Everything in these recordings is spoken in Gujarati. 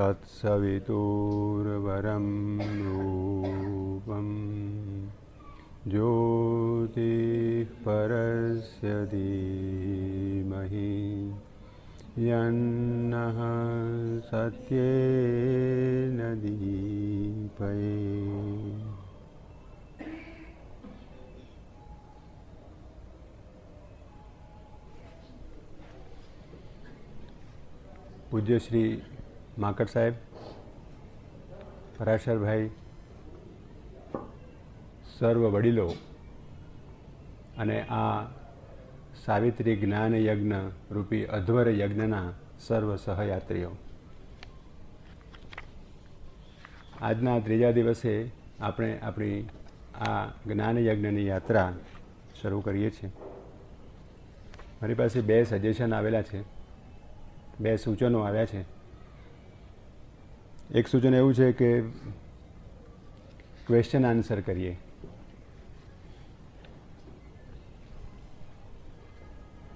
तत्सवितुर्वरं रूपं ज्योतिः परस्य धीमहि यन्नः सत्येन दीपये પૂજ્ય શ્રી માકડ સાહેબ પરાશરભાઈ સર્વ વડીલો અને આ સાવિત્રી જ્ઞાન યજ્ઞ રૂપી અધ્વર યજ્ઞના સર્વ સહયાત્રીઓ આજના ત્રીજા દિવસે આપણે આપણી આ જ્ઞાન યજ્ઞની યાત્રા શરૂ કરીએ છીએ મારી પાસે બે સજેશન આવેલા છે બે સૂચનો આવ્યા છે એક સૂચન એવું છે કે ક્વેશ્ચન આન્સર કરીએ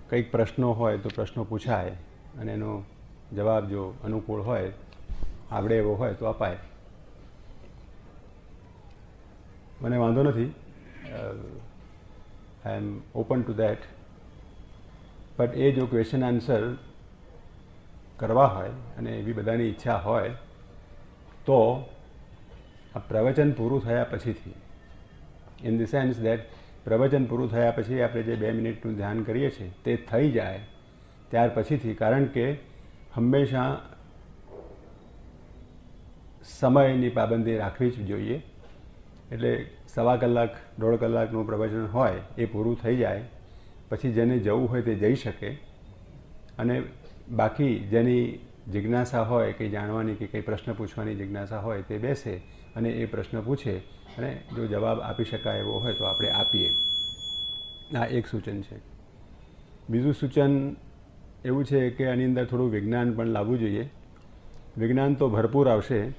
કંઈક પ્રશ્નો હોય તો પ્રશ્નો પૂછાય અને એનો જવાબ જો અનુકૂળ હોય આવડે એવો હોય તો અપાય મને વાંધો નથી I am open to that but એ જો ક્વેશ્ચન આન્સર કરવા હોય અને એવી બધાની ઈચ્છા હોય તો આ પ્રવચન પૂરું થયા પછીથી ઇન ધ સેન્સ દેટ પ્રવચન પૂરું થયા પછી આપણે જે બે મિનિટનું ધ્યાન કરીએ છીએ તે થઈ જાય ત્યાર પછીથી કારણ કે હંમેશા સમયની પાબંદી રાખવી જ જોઈએ એટલે સવા કલાક દોઢ કલાકનું પ્રવચન હોય એ પૂરું થઈ જાય પછી જેને જવું હોય તે જઈ શકે અને બાકી જેની જિજ્ઞાસા હોય કંઈ જાણવાની કે કંઈ પ્રશ્ન પૂછવાની જિજ્ઞાસા હોય તે બેસે અને એ પ્રશ્ન પૂછે અને જો જવાબ આપી શકાય એવો હોય તો આપણે આપીએ આ એક સૂચન છે બીજું સૂચન એવું છે કે આની અંદર થોડું વિજ્ઞાન પણ લાવવું જોઈએ વિજ્ઞાન તો ભરપૂર આવશે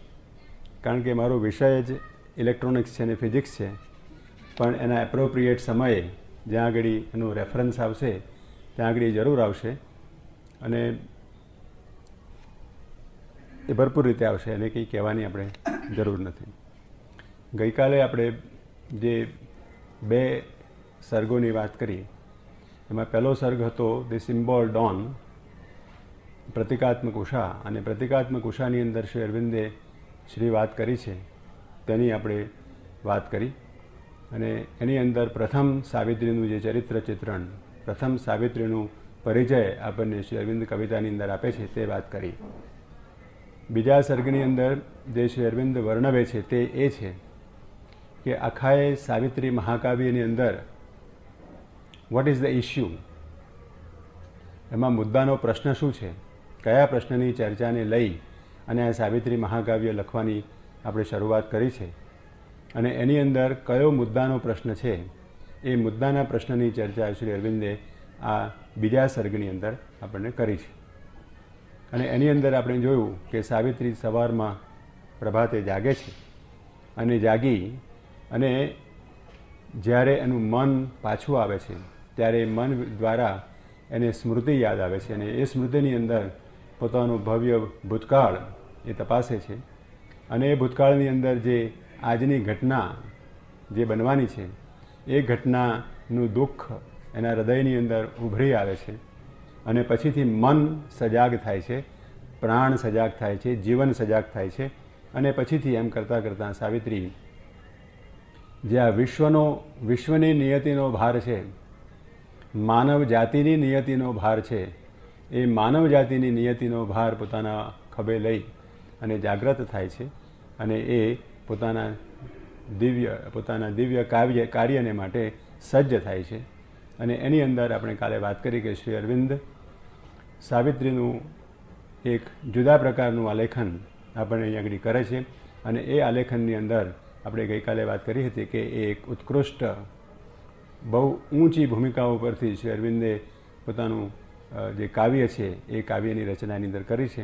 કારણ કે મારો વિષય જ ઇલેક્ટ્રોનિક્સ છે અને ફિઝિક્સ છે પણ એના એપ્રોપ્રિએટ સમયે જ્યાં આગળ એનું રેફરન્સ આવશે ત્યાં આગળ એ જરૂર આવશે અને એ ભરપૂર રીતે આવશે એને કંઈ કહેવાની આપણે જરૂર નથી ગઈકાલે આપણે જે બે સર્ગોની વાત કરી એમાં પહેલો સર્ગ હતો ધી સિમ્બોલ ડોન પ્રતિકાત્મક ઉષા અને પ્રતિકાત્મક ઉષાની અંદર શ્રી અરવિંદે શ્રી વાત કરી છે તેની આપણે વાત કરી અને એની અંદર પ્રથમ સાવિત્રીનું જે ચરિત્ર ચિત્રણ પ્રથમ સાવિત્રીનું પરિચય આપણને શ્રી અરવિંદ કવિતાની અંદર આપે છે તે વાત કરી બીજા સર્ગની અંદર જે શ્રી અરવિંદ વર્ણવે છે તે એ છે કે આખાએ સાવિત્રી મહાકાવ્યની અંદર વોટ ઇઝ ધ ઇશ્યુ એમાં મુદ્દાનો પ્રશ્ન શું છે કયા પ્રશ્નની ચર્ચાને લઈ અને આ સાવિત્રી મહાકાવ્ય લખવાની આપણે શરૂઆત કરી છે અને એની અંદર કયો મુદ્દાનો પ્રશ્ન છે એ મુદ્દાના પ્રશ્નની ચર્ચા શ્રી અરવિંદે આ બીજા સર્ગની અંદર આપણને કરી છે અને એની અંદર આપણે જોયું કે સાવિત્રી સવારમાં પ્રભાતે જાગે છે અને જાગી અને જ્યારે એનું મન પાછું આવે છે ત્યારે મન દ્વારા એને સ્મૃતિ યાદ આવે છે અને એ સ્મૃતિની અંદર પોતાનું ભવ્ય ભૂતકાળ એ તપાસે છે અને એ ભૂતકાળની અંદર જે આજની ઘટના જે બનવાની છે એ ઘટનાનું દુઃખ એના હૃદયની અંદર ઉભરી આવે છે અને પછીથી મન સજાગ થાય છે પ્રાણ સજાગ થાય છે જીવન સજાગ થાય છે અને પછીથી એમ કરતાં કરતાં સાવિત્રી જે આ વિશ્વનો વિશ્વની નિયતિનો ભાર છે માનવ જાતિની નિયતિનો ભાર છે એ માનવ જાતિની નિયતિનો ભાર પોતાના ખભે લઈ અને જાગ્રત થાય છે અને એ પોતાના દિવ્ય પોતાના દિવ્ય કાવ્ય કાર્યને માટે સજ્જ થાય છે અને એની અંદર આપણે કાલે વાત કરી કે શ્રી અરવિંદ સાવિત્રીનું એક જુદા પ્રકારનું આલેખન આપણને અહીંયા આગળ કરે છે અને એ આલેખનની અંદર આપણે ગઈકાલે વાત કરી હતી કે એ એક ઉત્કૃષ્ટ બહુ ઊંચી ભૂમિકાઓ પરથી શ્રી અરવિંદે પોતાનું જે કાવ્ય છે એ કાવ્યની રચના એની અંદર કરી છે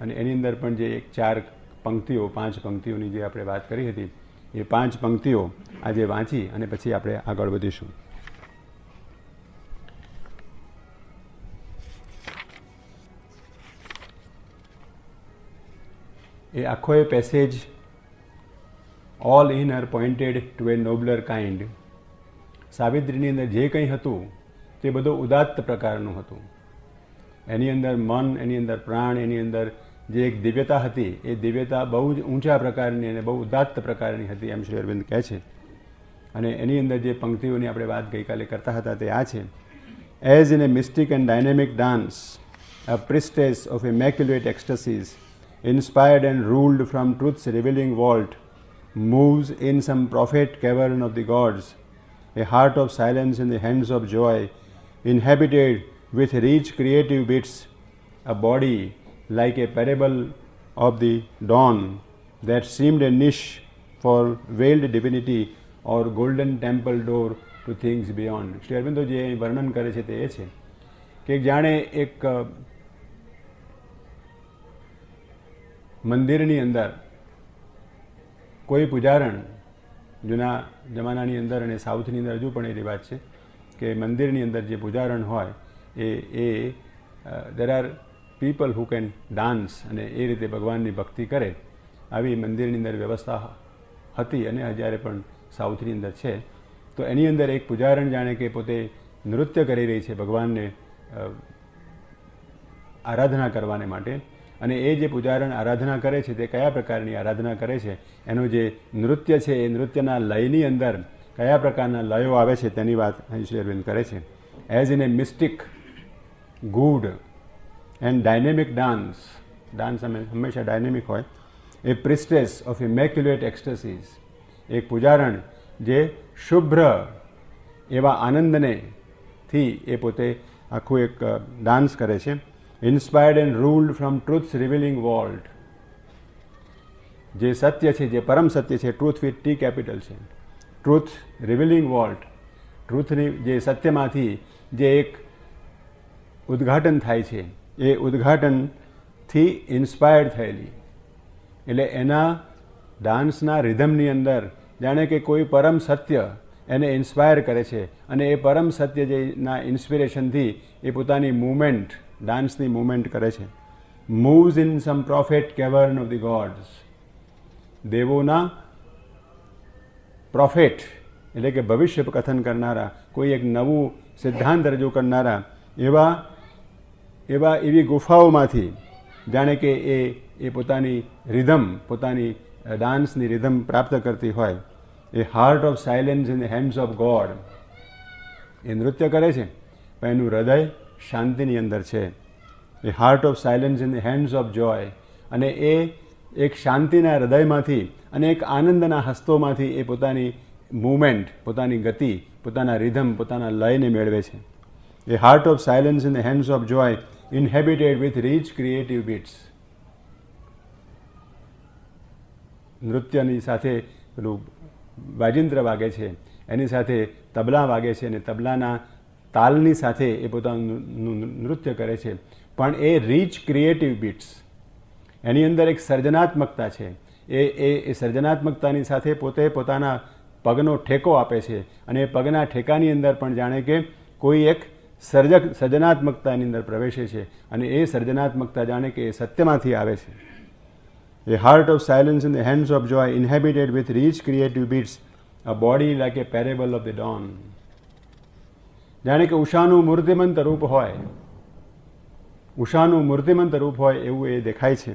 અને એની અંદર પણ જે એક ચાર પંક્તિઓ પાંચ પંક્તિઓની જે આપણે વાત કરી હતી એ પાંચ પંક્તિઓ આજે વાંચી અને પછી આપણે આગળ વધીશું એ આખો એ passage all in are pointed to a nobler kind સાવિત્રીની અંદર જે કંઈ હતું તે બધો ઉદાત્ત પ્રકારનું હતું એની અંદર મન એની અંદર પ્રાણ એની અંદર જે એક દિવ્યતા હતી એ દિવ્યતા બહુ જ ઊંચા પ્રકારની અને બહુ ઉદાત્ત પ્રકારની હતી એમ શ્રી અરવિંદ કહે છે અને એની અંદર જે પંક્તિઓની આપણે વાત ગઈકાલે કરતા હતા તે આ છે as in a mystic and dynamic dance a priestess of immaculate ecstasies inspired and ruled from truth's revealing vault, moves in some prophet cavern of the gods, a heart of silence in the hands of joy, inhabited with rich creative bits, a body like a parable of the dawn that seemed a niche for veiled divinity or golden temple door to things beyond. Shri Aurobindo જે વર્ણન કરે છે તે એ છે કે જાણે એક મંદિરની અંદર કોઈ પૂજારણ જૂના જમાનાની અંદર અને સાઉથની અંદર હજુ પણ એ રિવાજ છે કે મંદિરની અંદર જે પૂજારણ હોય એ એ there are people who can dance અને એ રીતે ભગવાનની ભક્તિ કરે આવી મંદિરની અંદર વ્યવસ્થા હતી અને હજારે પણ સાઉથની અંદર છે તો એની અંદર એક પૂજારણ જાણે કે પોતે નૃત્ય કરી રહી છે ભગવાનને આરાધના કરવાને માટે અને એ જે પૂજારણ આરાધના કરે છે તે કયા પ્રકારની આરાધના કરે છે એનું જે નૃત્ય છે એ નૃત્યના લયની અંદર કયા પ્રકારના લયો આવે છે તેની વાત શ્રી અરવિંદ કરે છે as in a mystic good and dynamic dance dance હંમેશા ડાયનેમિક હોય એ પ્રિસ્ટેસ ઓફ ઇમેક્યુલેટ એક્સ્ટસીસ એક પૂજારણ જે શુભ્ર એવા આનંદને થી એ પોતે આખું એક ડાન્સ કરે છે inspired and ruled from truths revealing world જે સત્ય છે જે પરમ સત્ય છે ટ્રુથ વિથ ટી કેપિટલ છે ટ્રુથ રિવિલિંગ વર્લ્ડ ટ્રુથની જે સત્યમાંથી જે એક ઉદ્ઘાટન થાય છે એ ઉદ્ઘાટનથી ઇન્સ્પાયર્ડ થયેલી એટલે એના ડાન્સના રિધમની અંદર જાણે કે કોઈ પરમ સત્ય એને ઇન્સ્પાયર કરે છે અને એ પરમ સત્ય જેના ઇન્સ્પિરેશનથી એ પોતાની મૂમેન્ટ ડાન્સની મૂવમેન્ટ કરે છે moves in some prophet cavern of the gods દેવોના પ્રોફેટ એટલે કે ભવિષ્ય કથન કરનારા કોઈ એક નવું સિદ્ધાંત રજૂ કરનારા એવા એવા એવી ગુફાઓમાંથી જાણે કે એ એ પોતાની રિધમ પોતાની ડાન્સની રિધમ પ્રાપ્ત કરતી હોય a heart of silence in the hands of God એ નૃત્ય કરે છે પણ એનું હૃદય શાંતિની અંદર છે a heart of silence in the hands of joy અને એ એક શાંતિના હૃદયમાંથી અને એક આનંદના હસ્તોમાંથી એ પોતાની મૂવમેન્ટ પોતાની ગતિ પોતાના રિધમ પોતાના લયને મેળવે છે a heart of silence in the hands of joy inhabited with rich creative beats નૃત્યની સાથે પેલું વાજિંત્ર વાગે છે એની સાથે તબલા વાગે છે અને તબલાના તાલની સાથે એ પોતાનું નૃત્ય કરે છે પણ એ રીચ ક્રિએટિવ બીટ્સ એની અંદર એક સર્જનાત્મકતા છે એ એ એ સર્જનાત્મકતાની સાથે પોતે પોતાના પગનો ઠેકો આપે છે અને એ પગના ઠેકાની અંદર પણ જાણે કે કોઈ એક સર્જક સર્જનાત્મકતાની અંદર પ્રવેશે છે અને એ સર્જનાત્મકતા જાણે કે એ સત્યમાંથી આવે છે a heart of silence in the hands of joy inhabited with rich creative beats a body like a parable of the dawn જાણે કે ઉષાનું મૂર્તિમંત રૂપ હોય ઉષાનું મૂર્તિમંત રૂપ હોય એવું એ દેખાય છે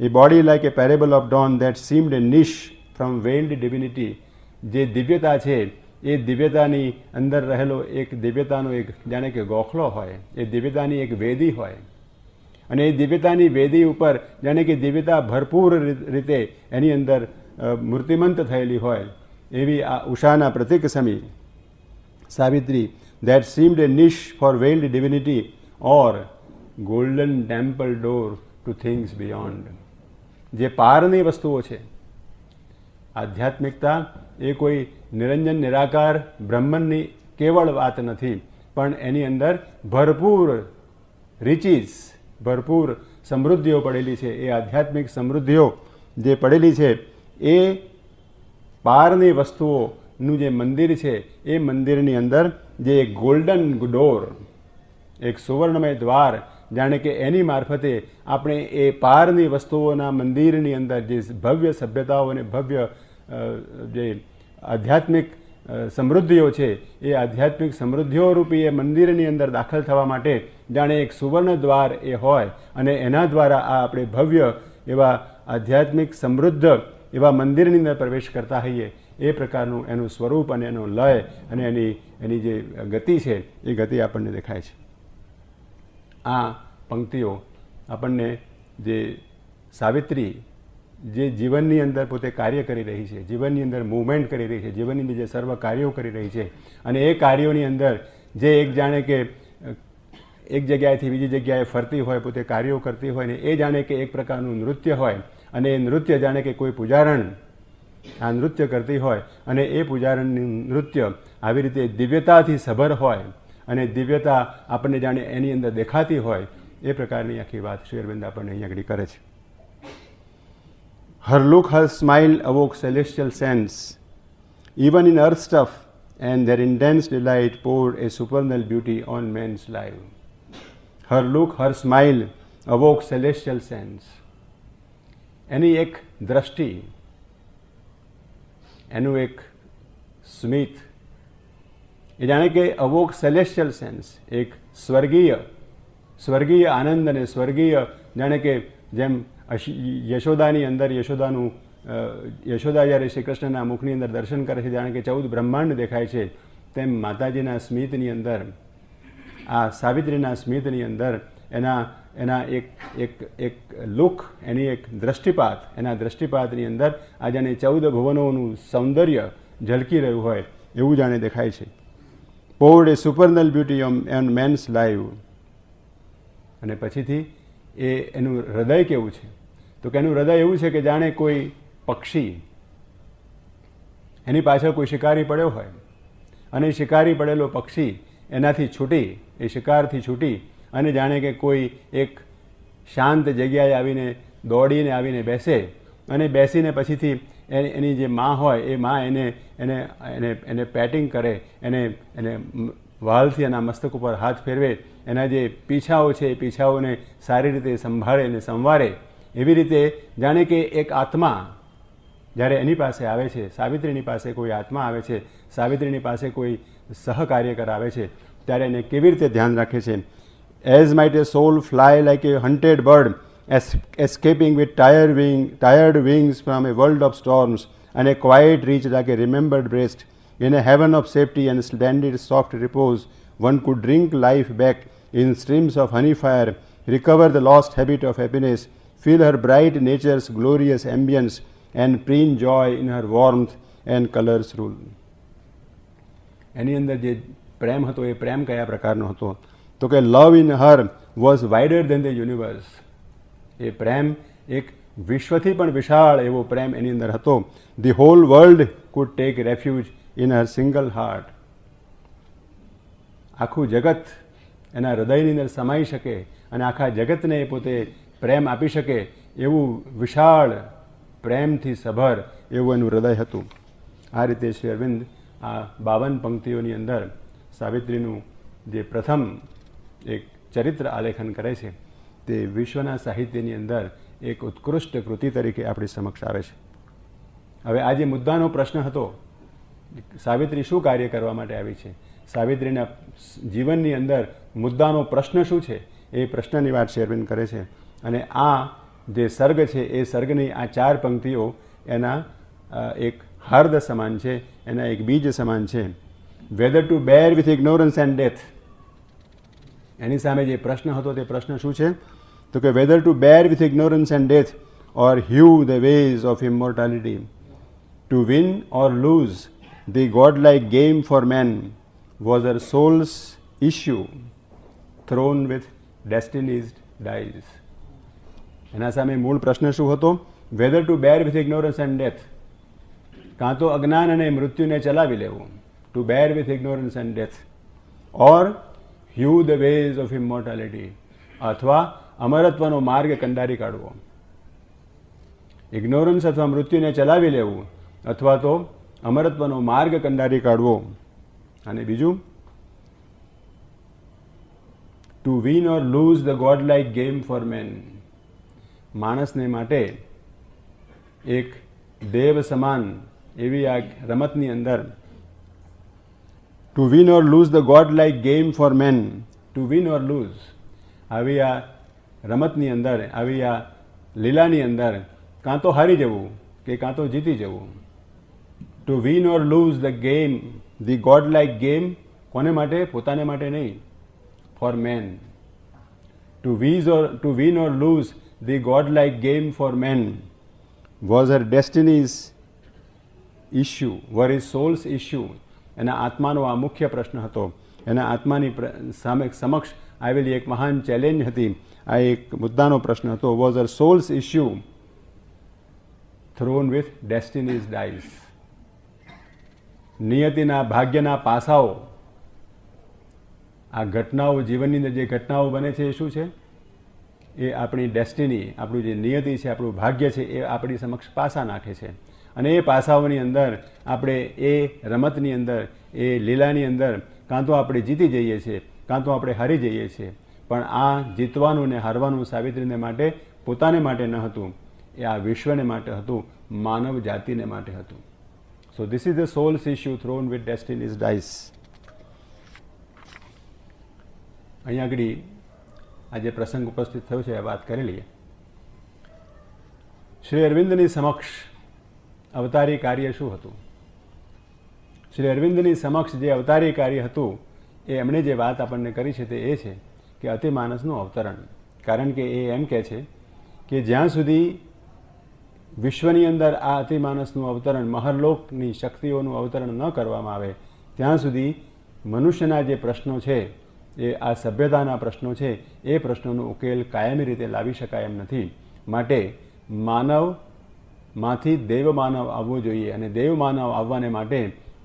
a body like a parable of dawn that seemed a niche from veiled divinity જે દિવ્યતા છે એ દિવ્યતાની અંદર રહેલો એક દિવ્યતાનો એક જાણે કે ગોખલો હોય એ દિવ્યતાની એક વેદી હોય અને એ દિવ્યતાની વેદી ઉપર જાણે કે દિવ્યતા ભરપૂર રીતે એની અંદર મૂર્તિમંત થયેલી હોય એવી આ ઉષાના પ્રતિક સમી Savitri that seemed a niche for veiled divinity or golden temple door to things beyond. જે પારની વસ્તુઓ છે આધ્યાત્મિકતા એ કોઈ નિરંજન નિરાકાર બ્રહ્મનની કેવળ વાત નથી પણ એની અંદર ભરપૂર રિચીસ ભરપૂર સમૃદ્ધિઓ પડેલી છે એ આધ્યાત્મિક સમૃદ્ધિઓ જે પડેલી છે એ પારની વસ્તુઓનું જે મંદિર છે એ મંદિરની અંદર જે એક ગોલ્ડન ડોર એક સુવર્ણમય દ્વાર જાણે કે એની મારફતે આપણે એ પારની વસ્તુઓના મંદિરની અંદર જે ભવ્ય સભ્યતાઓ અને ભવ્ય જે આધ્યાત્મિક સમૃદ્ધિઓ છે એ આધ્યાત્મિક સમૃદ્ધિઓ રૂપી એ મંદિરની અંદર દાખલ થવા માટે જાણે એક સુવર્ણ દ્વાર એ હોય અને એના દ્વારા આ આપણે ભવ્ય એવા આધ્યાત્મિક સમૃદ્ધ એવા મંદિરની અંદર પ્રવેશ કરતા હોઈએ એ પ્રકારનું એનું સ્વરૂપ અને એનો લય અને એની એની જે ગતિ છે એ ગતિ આપણને દેખાય છે આ પંક્તિઓ આપણને જે સાવિત્રી જે જીવનની અંદર પોતે કાર્ય કરી રહી છે જીવનની અંદર મૂવમેન્ટ કરી રહી છે જીવનની જે સર્વ કાર્યો કરી રહી છે અને એ કાર્યોની અંદર જે એક જાણે કે એક જગ્યાએથી બીજી જગ્યાએ ફરતી હોય પોતે કાર્યો કરતી હોય ને એ જાણે કે એક પ્રકારનું નૃત્ય હોય અને એ નૃત્ય જાણે કે કોઈ પૂજારણ આ નૃત્ય કરતી હોય અને એ પૂજારીનું નૃત્ય આવી રીતે દિવ્યતાથી સભર હોય અને દિવ્યતા આપણને જાણે એની અંદર દેખાતી હોય એ પ્રકારની આખી વાત શ્રી અરવિંદ આપણને અહીં આગળ કરે છે her look her smile awoke celestial sense even in earth stuff and their intense delight poured a supernal beauty on men's lives her look her smile awoke celestial sense એની એક દ્રષ્ટિ એનું એક સ્મિત એ જાણે કે અવોક સેલેસ્ટિયલ સેન્સ એક સ્વર્ગીય સ્વર્ગીય આનંદ અને સ્વર્ગીય જાણે કે જેમ યશોદાની અંદર યશોદાનું યશોદા જ્યારે શ્રી કૃષ્ણના મુખની અંદર દર્શન કરે છે જાણે કે ચૌદ બ્રહ્માંડ દેખાય છે તેમ માતાજીના સ્મિતની અંદર આ સાવિત્રીના સ્મિતની અંદર એના એના એક એક એક લુક એની એક દ્રષ્ટિપાત એના દ્રષ્ટિપાતની અંદર આ જાણે ચૌદ ભવનોનું સૌંદર્ય ઝલકી રહ્યું હોય એવું જાણે દેખાય છે poured a supernal beauty and men's lives અને પછીથી એ એનું હૃદય કેવું છે તો કે એનું હૃદય એવું છે કે જાણે કોઈ પક્ષી એની પાછળ કોઈ શિકારી પડ્યો હોય અને શિકારી પડેલો પક્ષી એનાથી છૂટી એ શિકારથી છૂટી અને જાણે કે કોઈ એક શાંત જગ્યાએ આવીને દોડીને આવીને બેસે અને બેસીને પછીથી એની જે મા હોય એ મા એને એને એને એને પેટિંગ કરે એને એને વાલથી એના મસ્તક ઉપર હાથ ફેરવે એના જે પીછાઓ છે એ પીછાઓને સારી રીતે સંભાળે અને સંવારે એવી રીતે જાણે કે એક આત્મા જ્યારે એની પાસે આવે છે સાવિત્રીની પાસે કોઈ આત્મા આવે છે સાવિત્રીની પાસે કોઈ સહકાર્યકર આવે છે ત્યારે એને કેવી રીતે ધ્યાન રાખે છે As might a soul fly like a hunted bird, es escaping with tired, wing, tired wings from a world of storms, and a quiet reach like a remembered breast. In a heaven of safety and splendid soft repose, one could drink life back in streams of honey fire, recover the lost habit of happiness, feel her bright nature's glorious ambience, and preen joy in her warmth and colors rule. એની અંદર જે પ્રેમ હતો એ પ્રેમ કયા પ્રકારનો હતો તો કે love in her was wider than the universe એ પ્રેમ એક વિશ્વથી પણ વિશાળ એવો પ્રેમ એની અંદર હતો the whole world could take refuge in her single heart આખું જગત એના હૃદયની અંદર સમાઈ શકે અને આખા જગતને એ પોતે પ્રેમ આપી શકે એવું વિશાળ પ્રેમથી સભર એવું એનું હૃદય હતું આ રીતે શ્રી અરવિંદ આ બાવન પંક્તિઓની અંદર સાવિત્રીનું જે પ્રથમ એક ચરિત્ર આલેખન કરે છે તે વિશ્વના સાહિત્યની અંદર એક ઉત્કૃષ્ટ કૃતિ તરીકે આપણી સમક્ષ આવે છે હવે આ જે મુદ્દાનો પ્રશ્ન હતો સાવિત્રી શું કાર્ય કરવા માટે આવી છે સાવિત્રીના જીવનની અંદર મુદ્દાનો પ્રશ્ન શું છે એ પ્રશ્નની વાત શેરવિન કરે છે અને આ જે સર્ગ છે એ સર્ગની આ ચાર પંક્તિઓ એના એક હર્દ સમાન છે એના એક બીજ સમાન છે whether to bear with ignorance and death એની સામે જે પ્રશ્ન હતો તે પ્રશ્ન શું છે તો કે whether to bear with ignorance and death or hew the ways of immortality to win or lose the god like game for man was her soul's issue thrown with destiny's dice એના સામે મૂળ પ્રશ્ન શું હતો whether to bear with ignorance and death કાં તો અજ્ઞાન અને મૃત્યુને ચલાવી લેવું to bear with ignorance and death or hew the ways of immortality અથવા અમરત્વનો માર્ગ કંડારી કાઢવો ઇગ્નોરન્સ અથવા મૃત્યુને ચલાવી લેવું અથવા તો અમરત્વનો માર્ગ કંડારી કાઢવો અને બીજું to win or lose the god like game for man માણસને માટે એક દેવ સમાન એવી આ રમતની અંદર to win or lose the godlike game for men, to win or lose. આવી આ રમતની અંદર આવી આ લીલાની અંદર કાં તો હારી જવું કે કાં તો જીતી જવું to win or lose the game the god like game કોને માટે પોતાને માટે નહીં ફોર મેન ટુ વીઝ or to win or lose the god like game for man was her destiny's issue વર ઇઝ સોલ્સ ઇશ્યુ એના આત્માનો આ મુખ્ય પ્રશ્ન હતો એના આત્માની સામે સમક્ષ આવેલી એક મહાન ચેલેન્જ હતી આ એક મુદ્દાનો પ્રશ્ન હતો was her soul's issue thrown with destiny's dice નિયતિના ભાગ્યના પાસાઓ આ ઘટનાઓ જીવનની અંદર જે ઘટનાઓ બને છે એ શું છે એ આપણી ડેસ્ટિની આપણું જે નિયતિ છે આપણું ભાગ્ય છે એ આપણી સમક્ષ પાસા નાખે છે અને એ પાસાઓની અંદર આપણે એ રમતની અંદર એ લીલાની અંદર કાં તો આપણે જીતી જઈએ છીએ કાં તો આપણે હારી જઈએ છીએ પણ આ જીતવાનું ને હારવાનું સાવિત્રીને માટે પોતાને માટે ન હતું એ આ વિશ્વને માટે હતું માનવ જાતિને માટે હતું so this is the soul's issue thrown with destiny's dice અહીંયા આગળ આ જે પ્રસંગ ઉપસ્થિત થયો છે એ વાત કરી લઈએ શ્રી અરવિંદની સમક્ષ અવતારી કાર્ય શું હતું શ્રી અરવિંદની સમક્ષ જે અવતારી કાર્ય હતું એ એમણે જે વાત આપણને કરી છે તે એ છે કે અતિમાનસનું અવતરણ કારણ કે એ એમ કહે છે કે જ્યાં સુધી વિશ્વની અંદર આ અતિમાનસનું અવતરણ મહરલોકની શક્તિઓનું અવતરણ ન કરવામાં આવે ત્યાં સુધી મનુષ્યના જે પ્રશ્નો છે એ આ સભ્યતાના પ્રશ્નો છે એ પ્રશ્નોનો ઉકેલ કાયમી રીતે લાવી શકાય એમ નથી માટે માનવ માંથી દેવમાનવ આવવું જોઈએ અને દેવમાનવ આવવાને માટે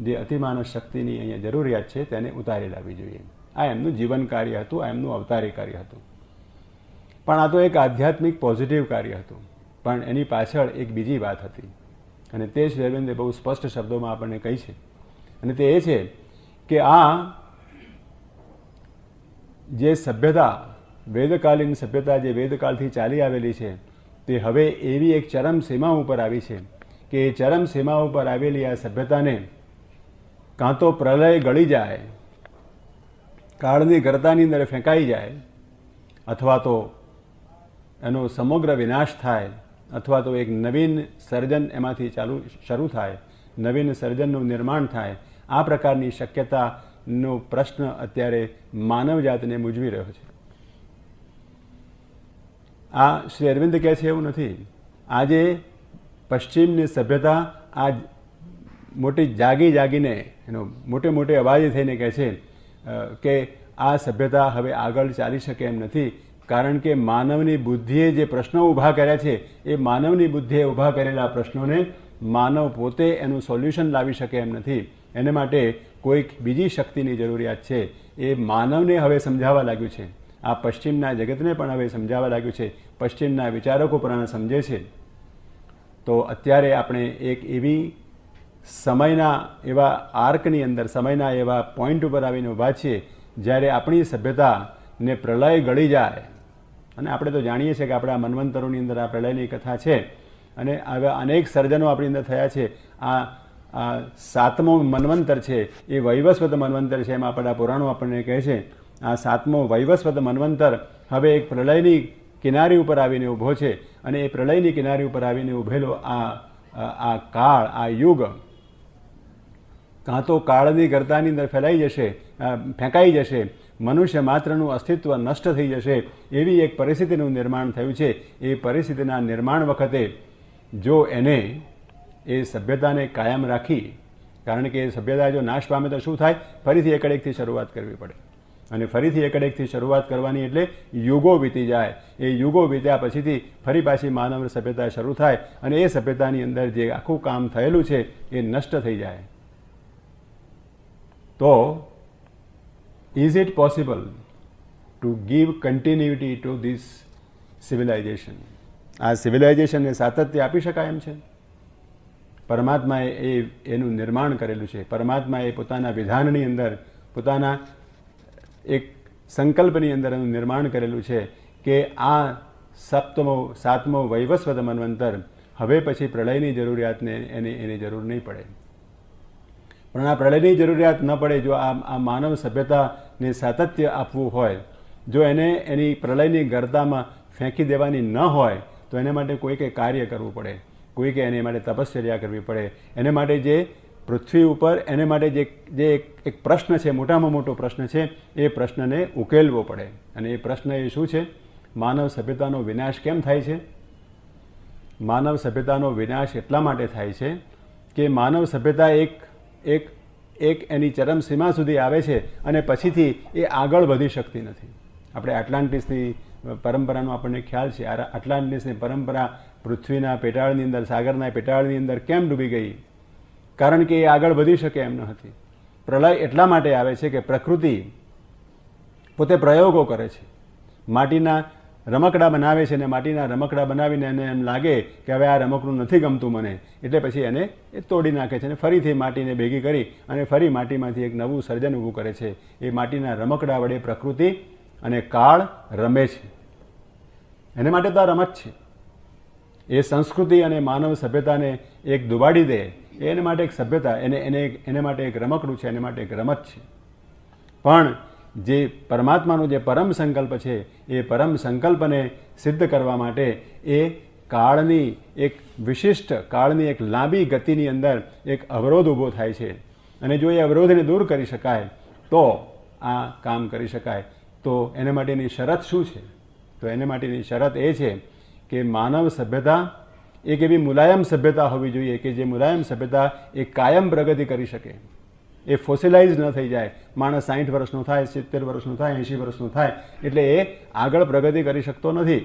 જે અતિમાનવ શક્તિની અહીંયા જરૂરિયાત છે તેને ઉતારી લાવવી જોઈએ આ એમનું જીવન કાર્ય હતું આ એમનું અવતારી કાર્ય હતું પણ આ તો એક આધ્યાત્મિક પોઝિટિવ કાર્ય હતું પણ એની પાછળ એક બીજી વાત હતી અને તે જ રેવેન્દ્રે બહુ સ્પષ્ટ શબ્દોમાં આપણને કહી છે અને તે એ છે કે આ જે સભ્યતા વેદકાલીન સભ્યતા જે વેદકાળથી ચાલી આવેલી છે તે હવે એવી એક ચરમસીમા ઉપર આવી છે કે એ ચરમસીમા ઉપર આવેલી આ સભ્યતાને કાં તો પ્રલય ગળી જાય કાળની ગરતાની અંદર ફેંકાઈ જાય અથવા તો એનો સમગ્ર વિનાશ થાય અથવા તો એક નવીન સર્જન એમાંથી ચાલુ શરૂ થાય નવીન સર્જનનું નિર્માણ થાય આ પ્રકારની શક્યતાનો પ્રશ્ન અત્યારે માનવજાતને મૂજવી રહ્યો છે આ શ્રી અરવિંદ કહે છે એવું નથી આજે પશ્ચિમની સભ્યતા આ મોટી જાગી જાગીને એનો મોટે મોટે અવાજે થઈને કહે છે કે આ સભ્યતા હવે આગળ ચાલી શકે એમ નથી કારણ કે માનવની બુદ્ધિએ જે પ્રશ્નો ઊભા કર્યા છે એ માનવની બુદ્ધિએ ઊભા કરેલા પ્રશ્નોને માનવ પોતે એનું સોલ્યુશન લાવી શકે એમ નથી એને માટે કોઈક બીજી શક્તિની જરૂરિયાત છે એ માનવને હવે સમજાવવા લાગ્યું છે આ પશ્ચિમના જગતને પણ હવે સમજાવવા લાગ્યું છે પશ્ચિમના વિચારકો પણ આને સમજે છે તો અત્યારે આપણે એક એવી સમયના એવા આર્કની અંદર સમયના એવા પોઈન્ટ ઉપર આવીને ઊભા છીએ જ્યારે આપણી સભ્યતાને પ્રલય ગળી જાય અને આપણે તો જાણીએ છીએ કે આપણા મનવંતરોની અંદર આ પ્રલયની કથા છે અને આવા અનેક સર્જનો આપણી અંદર થયા છે આ આ સાતમો મનવંતર છે એ વૈવસ્વત મનવંતર છે એમાં આપણા પુરાણો આપણને કહે છે આ સાતમો વૈવસ્વત મન્વંતર હવે એક પ્રલયની કિનારી ઉપર આવીને ઊભો છે અને એ પ્રલયની કિનારી ઉપર આવીને ઊભેલો આ આ કાળ આ યુગ કાં તો કાળની ગરદાની અંદર ફેલાઈ જશે ફેંકાઈ જશે મનુષ્ય માત્રનું અસ્તિત્વ નષ્ટ થઈ જશે એવી એક પરિસ્થિતિનું નિર્માણ થયું છે એ પરિસ્થિતિના નિર્માણ વખતે જો એને એ સભ્યતાને કાયમ રાખી કારણ કે એ સભ્યતા જો નાશ પામે તો શું થાય ફરીથી એકડેકથી શરૂઆત કરવી પડે અને ફરીથી એકડેકથી શરૂઆત કરવાની એટલે યુગો વીતી જાય એ યુગો વીત્યા પછીથી ફરી પાછી માનવ સભ્યતા શરૂ થાય અને એ સભ્યતાની અંદર જે આખું કામ થયેલું છે એ નષ્ટ થઈ જાય તો is it possible to give continuity to this civilization આ સિવિલાઇઝેશનને સાતત્ય આપી શકાય એમ છે પરમાત્માએ એ એનું નિર્માણ કરેલું છે પરમાત્માએ પોતાના વિધાનની અંદર પોતાના એક સંકલ્પની અંદર એનું નિર્માણ કરેલું છે કે આ સપ્તમો સાતમો વૈવસ્વત મનવંતર હવે પછી પ્રલયની જરૂરિયાતને એને એની જરૂર નહીં પડે પણ આ પ્રલયની જરૂરિયાત ન પડે જો આ આ માનવ સભ્યતાને સાતત્ય આપવું હોય જો એને એની પ્રળયની ગરદામાં ફેંકી દેવાની ન હોય તો એને માટે કોઈકે કાર્ય કરવું પડે કોઈકે એને માટે તપશ્ચર્યા કરવી પડે એને માટે જે પૃથ્વી ઉપર એને માટે જે જે એક પ્રશ્ન છે મોટામાં મોટો પ્રશ્ન છે એ પ્રશ્નને ઉકેલવો પડે અને એ પ્રશ્ન એ શું છે માનવ સભ્યતાનો વિનાશ કેમ થાય છે માનવ સભ્યતાનો વિનાશ એટલા માટે થાય છે કે માનવ સભ્યતા એક એક એક એની ચરમસીમા સુધી આવે છે અને પછીથી એ આગળ વધી શકતી નથી આપણે એટલાન્ટિસની પરંપરાનો આપણને ખ્યાલ છે આ એટલાન્ટિસની પરંપરા પૃથ્વીના પેટાળની અંદર સાગરના પેટાળની અંદર કેમ ડૂબી ગઈ કારણ કે એ આગળ વધી શકે એમ ન હતી પ્રલય એટલા માટે આવે છે કે પ્રકૃતિ પોતે પ્રયોગો કરે છે માટીના રમકડા બનાવે છે અને માટીના રમકડા બનાવીને એને એમ લાગે કે હવે આ રમકડું નથી ગમતું મને એટલે પછી એને એ તોડી નાખે છે અને ફરીથી માટીને ભેગી કરી અને ફરી માટીમાંથી એક નવું સર્જન ઊભું કરે છે એ માટીના રમકડા વડે પ્રકૃતિ અને કાળ રમે છે એને માટે તો આ રમત છે એ સંસ્કૃતિ અને માનવ સભ્યતાને એક દુબાડી દે એને માટે એક સભ્યતા એને એને એને માટે એક રમકડું છે એને માટે એક રમત છે પણ જે પરમાત્માનો જે પરમ સંકલ્પ છે એ પરમ સંકલ્પને સિદ્ધ કરવા માટે એ કાળની એક વિશિષ્ટ કાળની એક લાંબી ગતિની અંદર એક અવરોધ ઊભો થાય છે અને જો એ અવરોધને દૂર કરી શકાય તો આ કામ કરી શકાય તો એને માટેની શરત શું છે તો એને માટેની શરત એ છે કે માનવ સભ્યતા એક એવી મુલાયમ સભ્યતા હોવી જોઈએ કે જે મુલાયમ સભ્યતા એ કાયમ પ્રગતિ કરી શકે એ ફોસિલાઇઝ ન થઈ જાય માણસ સાહીઠ વર્ષનો થાય સિત્તેર વર્ષનો થાય એંશી વર્ષનો થાય એટલે એ આગળ પ્રગતિ કરી શકતો નથી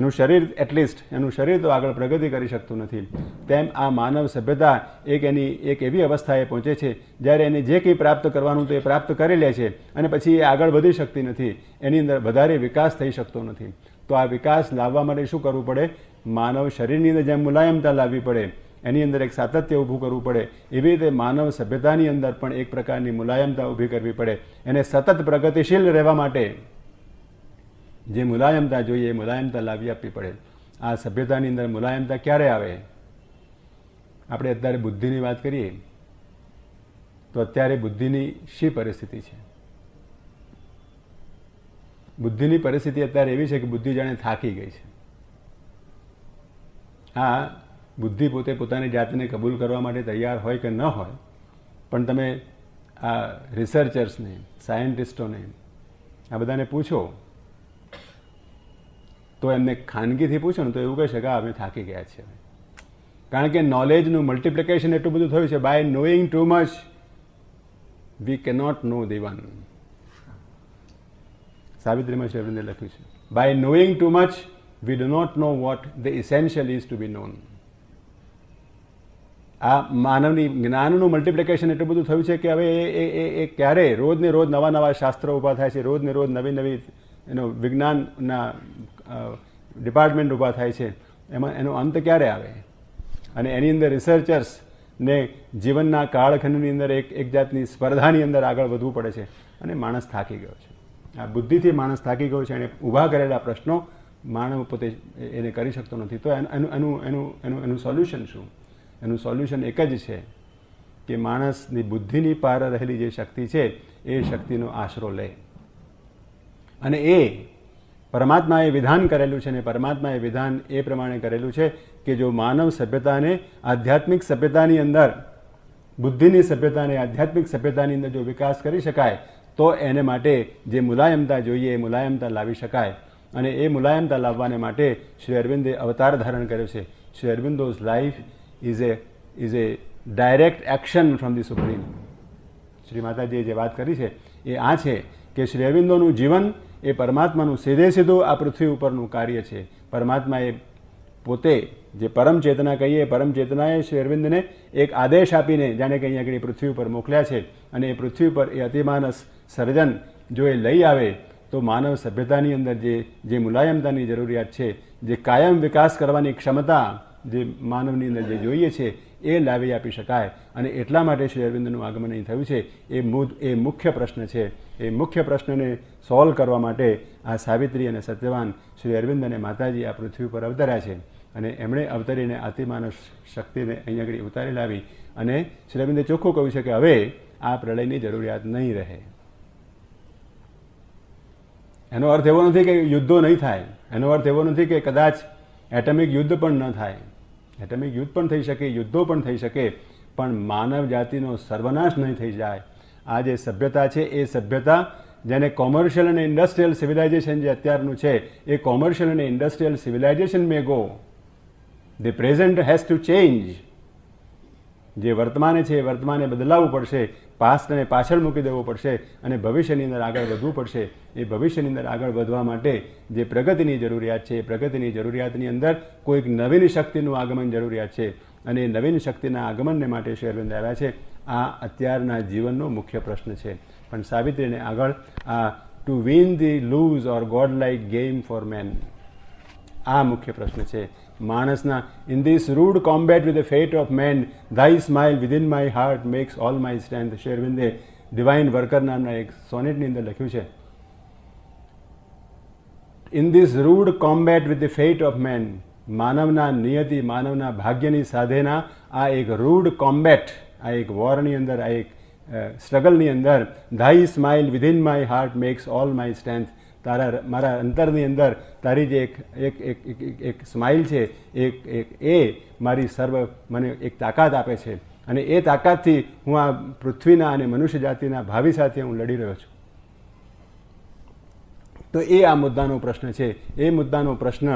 એનું શરીર એટલીસ્ટ એનું શરીર તો આગળ પ્રગતિ કરી શકતું નથી તેમ આ માનવ સભ્યતા એક એની એક એવી અવસ્થાએ પહોંચે છે જ્યારે એને જે કંઈ પ્રાપ્ત કરવાનું તો એ પ્રાપ્ત કરી લે છે અને પછી એ આગળ વધી શકતી નથી એની અંદર વધારે વિકાસ થઈ શકતો નથી તો આ વિકાસ લાવવા માટે શું કરવું પડે માનવ શરીરની અંદર જેમ મુલાયમતા લાવવી પડે એની અંદર એક સાતત્ય ઊભું કરવું પડે એવી રીતે માનવ સભ્યતાની અંદર પણ એક પ્રકારની મુલાયમતા ઊભી કરવી પડે એને સતત પ્રગતિશીલ રહેવા માટે જે મુલાયમતા જોઈએ એ મુલાયમતા લાવી આપવી પડે આ સભ્યતાની અંદર મુલાયમતા ક્યારે આવે આપણે અત્યારે બુદ્ધિની વાત કરીએ તો અત્યારે બુદ્ધિની શી પરિસ્થિતિ છે બુદ્ધિની પરિસ્થિતિ અત્યારે એવી છે કે બુદ્ધિ જાણે થાકી ગઈ છે આ બુદ્ધિ પોતે પોતાની જાતને કબૂલ કરવા માટે તૈયાર હોય કે ન હોય પણ તમે આ રિસર્ચર્સને સાયન્ટિસ્ટોને આ બધાને પૂછો તો એમને ખાનગીથી પૂછો ને તો એવું કહી શકે અમે થાકી ગયા છીએ કારણ કે નોલેજનું મલ્ટિપ્લિકેશન એટલું બધું થયું છે by knowing too much we cannot know દેવન સાવિત્રીમાં એમને લખ્યું છે by knowing too much we do not know what the essential is to be known આ માનવની જ્ઞાનનું મલ્ટિપ્લિકેશન એટલું બધું થયું છે કે હવે એ એ એ ક્યારે રોજને રોજ નવા નવા શાસ્ત્રો ઊભા થાય છે રોજને રોજ નવી નવી એનો વિજ્ઞાનના ડિપાર્ટમેન્ટ ઊભા થાય છે એમાં એનો અંત ક્યારે આવે અને એની અંદર રિસર્ચર્સ ને જીવનના કાળખંડની અંદર એક એક જાતની સ્પર્ધાની અંદર આગળ વધવું પડે છે અને માણસ થાકી ગયો છે આ બુદ્ધિથી માણસ થાકી ગયો છે એણે ઊભા કરેલા પ્રશ્નો માનવ પોતે એને કરી શકતો નથી તો એનું એનું એનું એનું એનું સોલ્યુશન શું એનું સોલ્યુશન એક જ છે કે માણસની બુદ્ધિની પાર રહેલી જે શક્તિ છે એ શક્તિનો આશરો લે અને એ પરમાત્માએ વિધાન કરેલું છે ને પરમાત્માએ વિધાન એ પ્રમાણે કરેલું છે કે જો માનવ સભ્યતાને આધ્યાત્મિક સભ્યતાની અંદર બુદ્ધિની સભ્યતાને આધ્યાત્મિક સભ્યતાની અંદર જો વિકાસ કરી શકાય તો એને માટે જે મુલાયમતા જોઈએ એ મુલાયમતા લાવી શકાય અને એ મુલાયમતા લાવવાને માટે શ્રી અરવિંદે અવતાર ધારણ કર્યો છે Shri Aurobindo's life is a is a direct action from the supreme Shri માતાજીએ જે વાત કરી છે એ આ છે કે શ્રી અરવિંદોનું જીવન એ પરમાત્માનું સીધે સીધું આ પૃથ્વી ઉપરનું કાર્ય છે પરમાત્માએ પોતે જે પરમચેતના કહીએ પરમચેતનાએ શ્રી અરવિંદને એક આદેશ આપીને જાણે કે અહીંયા આગળ પૃથ્વી ઉપર મોકલ્યા છે અને એ પૃથ્વી પર એ અતિમાનસ સર્જન જો એ લઈ આવે તો માનવ સભ્યતાની અંદર જે જે મુલાયમતાની જરૂરિયાત છે જે કાયમ વિકાસ કરવાની ક્ષમતા જે માનવની અંદર જે જોઈએ છે એ લાવી આપી શકાય અને એટલા માટે શ્રી અરવિંદનું આગમન અહીં થયું છે એ એ મુખ્ય પ્રશ્ન છે એ મુખ્ય પ્રશ્નને સોલ્વ કરવા માટે આ સાવિત્રી અને સત્યવાન શ્રી અરવિંદ અને માતાજી આ પૃથ્વી પર અવતર્યા છે અને એમણે અવતરીને અતિમાનવ શક્તિને અહીં આગળ ઉતારી લાવી અને શ્રી અરવિંદે ચોખ્ખું કહ્યું છે કે હવે આ પ્રલયની જરૂરિયાત નહીં રહે એનો અર્થ એવો નથી કે યુદ્ધો નહીં થાય એનો અર્થ એવો નથી કે કદાચ એટમિક યુદ્ધ પણ ન થાય એટમિક યુદ્ધ પણ થઈ શકે યુદ્ધો પણ થઈ શકે પણ માનવ જાતિનો સર્વનાશ નહીં થઈ જાય આ જે સભ્યતા છે એ સભ્યતા જેને કોમર્શિયલ અને ઇન્ડસ્ટ્રીયલ સિવિલાઇઝેશન જે અત્યારનું છે એ કોમર્શિયલ અને industrial civilization may go the present has to change જે વર્તમાને છે એ વર્તમાને બદલાવવું પડશે પાસ્ટને પાછળ મૂકી દેવો પડશે અને ભવિષ્યની અંદર આગળ વધવું પડશે એ ભવિષ્યની અંદર આગળ વધવા માટે જે પ્રગતિની જરૂરિયાત છે એ પ્રગતિની જરૂરિયાતની અંદર કોઈક નવીન શક્તિનું આગમન જરૂરિયાત છે અને નવીન શક્તિના આગમનને માટે શ્રી અરવિંદ આવ્યા છે આ અત્યારના જીવનનો મુખ્ય પ્રશ્ન છે પણ સાવિત્રીને આગળ આ to win the lose or god like game for man આ મુખ્ય પ્રશ્ન છે Manasna, in this rude combat with the fate of men, thy smile within my heart makes all my strength. Sherwinde, divine worker, Nana, a sonnet in the Lakusha. In this rude combat with the fate of men, Manavna Niyati, Manavna Bhagyani Sadhena, a rude combat, a war in the uh, struggle in the thy smile within my heart makes all my strength. તારા મારા અંતરની અંદર તારી જે એક એક એક એક સ્માઇલ છે એક એક એ મારી સર્વ મને એક તાકાત આપે છે અને એ તાકાતથી હું આ પૃથ્વીના અને મનુષ્ય જાતિના ભાવિ સાથે હું લડી રહ્યો છું તો એ આ મુદ્દાનો પ્રશ્ન છે એ મુદ્દાનો પ્રશ્ન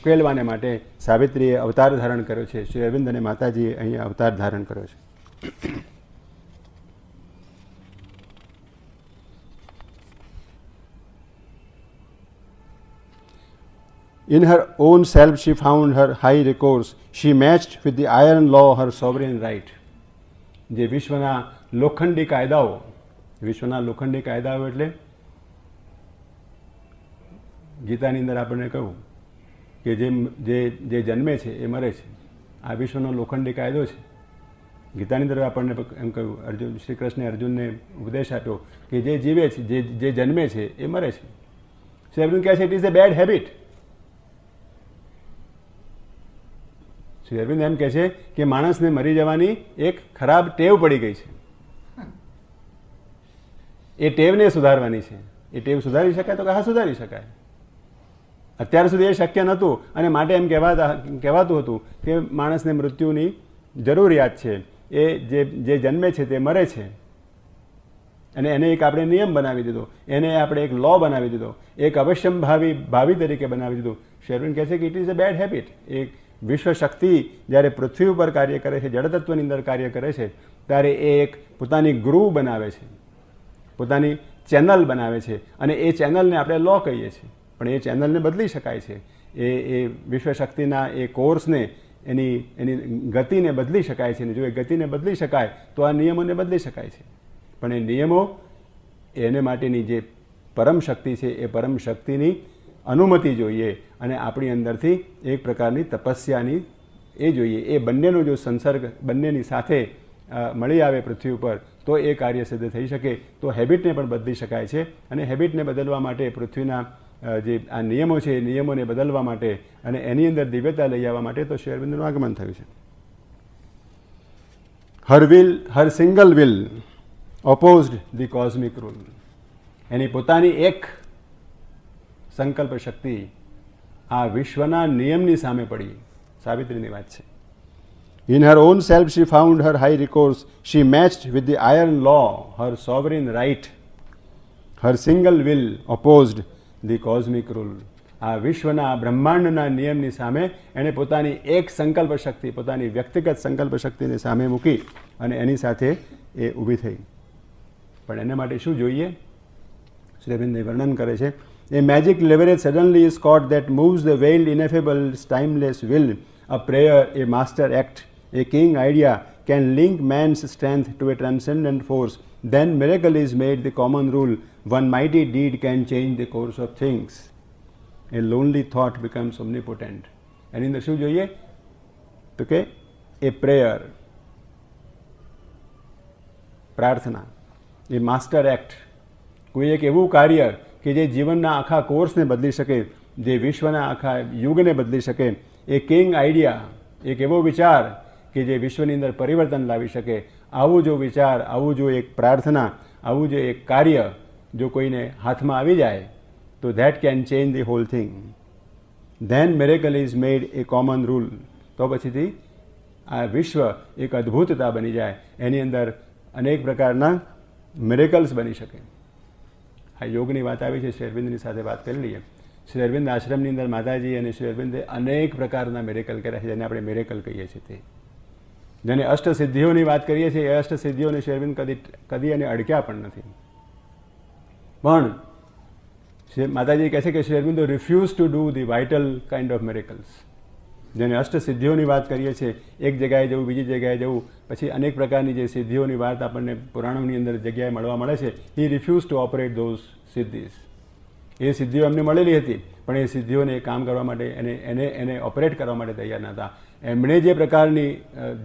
ઉકેલવાને માટે સાવિત્રીએ અવતાર ધારણ કર્યો છે શ્રી અરવિંદ અને માતાજીએ અહીંયા અવતાર ધારણ કર્યો છે In her own self, she found her high recourse. She matched with the iron law her sovereign right. જે વિશ્વના લોખંડી કાયદાઓ વિશ્વના લોખંડી કાયદાઓ એટલે ગીતાની અંદર આપણને કહ્યું કે જે જે જન્મે છે એ મરે છે આ વિશ્વનો લોખંડી કાયદો છે ગીતાની અંદર આપણને એમ કહ્યું અર્જુન શ્રી કૃષ્ણે અર્જુનને ઉપદેશ આપ્યો કે જે જીવે છે જે જે જન્મે છે એ મરે છે સો એવરીન કહે છે it is a bad habit Shri Arvind એમ કહે છે કે માણસને મરી જવાની એક ખરાબ ટેવ પડી ગઈ છે એ ટેવને સુધારવાની છે એ ટેવ સુધારી શકાય તો હા સુધારી શકાય અત્યાર સુધી એ શક્ય નહોતું અને માટે એમ કહેવાતા કહેવાતું હતું કે માણસને મૃત્યુની જરૂરિયાત છે એ જે જે જન્મે છે તે મરે છે અને એને એક આપણે નિયમ બનાવી દીધો એને આપણે એક લો બનાવી દીધો એક અવશ્યમ ભાવી ભાવી તરીકે બનાવી દીધો શેરવિન કહે છે કે it is a bad habit એક વિશ્વશક્તિ જ્યારે પૃથ્વી ઉપર કાર્ય કરે છે જળતત્વની અંદર કાર્ય કરે છે ત્યારે એ એક પોતાની ગ્રુવ બનાવે છે પોતાની ચેનલ બનાવે છે અને એ ચેનલને આપણે લો કહીએ છીએ પણ એ ચેનલને બદલી શકાય છે એ એ વિશ્વશક્તિના એ કોર્સને એની એની ગતિને બદલી શકાય છે અને જો એ ગતિને બદલી શકાય તો આ નિયમોને બદલી શકાય છે પણ એ નિયમો એને માટેની જે પરમ શક્તિ છે એ પરમ શક્તિની અનુમતિ જોઈએ અને આપણી અંદરથી એક પ્રકારની તપસ્યાની એ જોઈએ એ બંનેનો જો સંસર્ગ બંનેની સાથે મળી આવે પૃથ્વી ઉપર તો એ કાર્ય સિદ્ધ થઈ શકે તો હેબિટને પણ બદલી શકાય છે અને હેબિટને બદલવા માટે પૃથ્વીના જે આ નિયમો છે એ નિયમોને બદલવા માટે અને એની અંદર દિવ્યતા લઈ આવવા માટે તો શેરબિંદુનું આગમન થયું છે her will her single will opposed the cosmic rule એની પોતાની એક સંકલ્પ શક્તિ આ વિશ્વના નિયમની સામે પડી સાવિત્રીની વાત છે in her own self she found her high recourse she matched with the iron law her sovereign right her single will opposed the cosmic rule આ વિશ્વના બ્રહ્માંડના નિયમની સામે એણે પોતાની એક સંકલ્પ શક્તિ પોતાની વ્યક્તિગત સંકલ્પ શક્તિને સામે મૂકી અને એની સાથે એ ઊભી થઈ પણ એના માટે શું જોઈએ શ્રી અરવિંદે વર્ણન કરે છે A magic leverage suddenly is caught that moves the veiled ineffable timeless will, a prayer, a master act, a king idea can link man's strength to a transcendent force, then miracle is made the common rule, one mighty deed can change the course of things. A lonely thought becomes omnipotent. And in the શું જોઈએ તો કએ a પરારથના એ પ્રેયર પ્રાર્થના એ માસ્ટર એક્ટ કોઈ એક એવું કાર્ય કે જે જીવનના આખા કોર્સને બદલી શકે જે વિશ્વના આખા યુગને બદલી શકે એ કિંગ આઈડિયા એક એવો વિચાર કે જે વિશ્વની અંદર પરિવર્તન લાવી શકે આવું જો વિચાર આવું જો એક પ્રાર્થના આવું જો એક કાર્ય જો કોઈને હાથમાં આવી જાય તો that can change the whole thing then miracle is made a common rule તો પછીથી આ વિશ્વ એક અદ્ભુતતા બની જાય એની અંદર અનેક પ્રકારના મેરેકલ્સ બની શકે આ યોગની વાત આવી છે શ્રી અરવિંદની સાથે વાત કરી લઈએ શ્રી અરવિંદ આશ્રમની અંદર માતાજી અને શ્રી અરવિંદે અનેક પ્રકારના મેરેકલ કર્યા છે જેને આપણે મેરેકલ કહીએ છીએ તે જેને અષ્ટ સિદ્ધિઓની વાત કરીએ છીએ એ અષ્ટ સિદ્ધિઓને શ્રી અરવિંદ કદી કદી અને અડક્યા પણ નથી પણ માતાજી કહે છે કે Shri Aurobindo refuse to do the vital kind of miracles જેને અષ્ટસિદ્ધિઓની વાત કરીએ છીએ એક જગ્યાએ જવું બીજી જગ્યાએ જવું પછી અનેક પ્રકારની જે સિદ્ધિઓની વાત આપણને પુરાણોની અંદર જગ્યાએ મળવા મળે છે he refuse to operate those siddhis એ સિદ્ધિઓ એમને મળેલી હતી પણ એ સિદ્ધિઓને કામ કરવા માટે એને એને એને ઓપરેટ કરવા માટે તૈયાર નહોતા એમણે જે પ્રકારની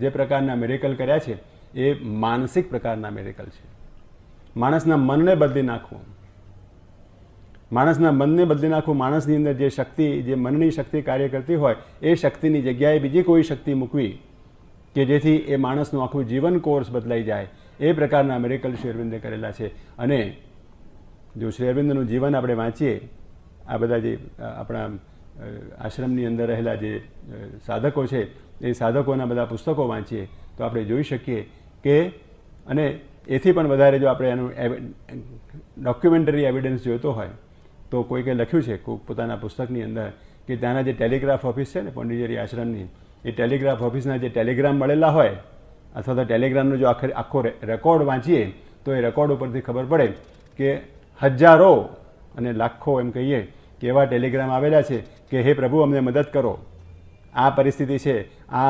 જે પ્રકારના મેડિકલ કર્યા છે એ માનસિક પ્રકારના મેડિકલ છે માણસના મનને બદલી નાખવું માણસના મનને બદલી નાખવું માણસની અંદર જે શક્તિ જે મનની શક્તિ કાર્ય કરતી હોય એ શક્તિની જગ્યાએ બીજી કોઈ શક્તિ મૂકવી કે જેથી એ માણસનું આખું જીવન કોર્સ બદલાઈ જાય એ પ્રકારના મેરેકલ શ્રી અરવિંદે કરેલા છે અને જો શ્રી અરવિંદનું જીવન આપણે વાંચીએ આ બધા જે આપણા આશ્રમની અંદર રહેલા જે સાધકો છે એ સાધકોના બધા પુસ્તકો વાંચીએ તો આપણે જોઈ શકીએ કે અને એથી પણ વધારે જો આપણે એનું ડોક્યુમેન્ટરી એવિડન્સ જોઈતો હોય તો કોઈકે લખ્યું છે પોતાના પુસ્તકની અંદર કે ત્યાંના જે ટેલિગ્રાફ ઓફિસ છે ને પોંડિચેરી આશ્રમની એ ટેલિગ્રાફ ઓફિસના જે ટેલિગ્રામ મળેલા હોય અથવા તો ટેલિગ્રામનો જો આખરે આખો રેકોર્ડ વાંચીએ તો એ રેકોર્ડ ઉપરથી ખબર પડે કે હજારો અને લાખો એમ કહીએ કે એવા ટેલિગ્રામ આવેલા છે કે હે પ્રભુ અમને મદદ કરો આ પરિસ્થિતિ છે આ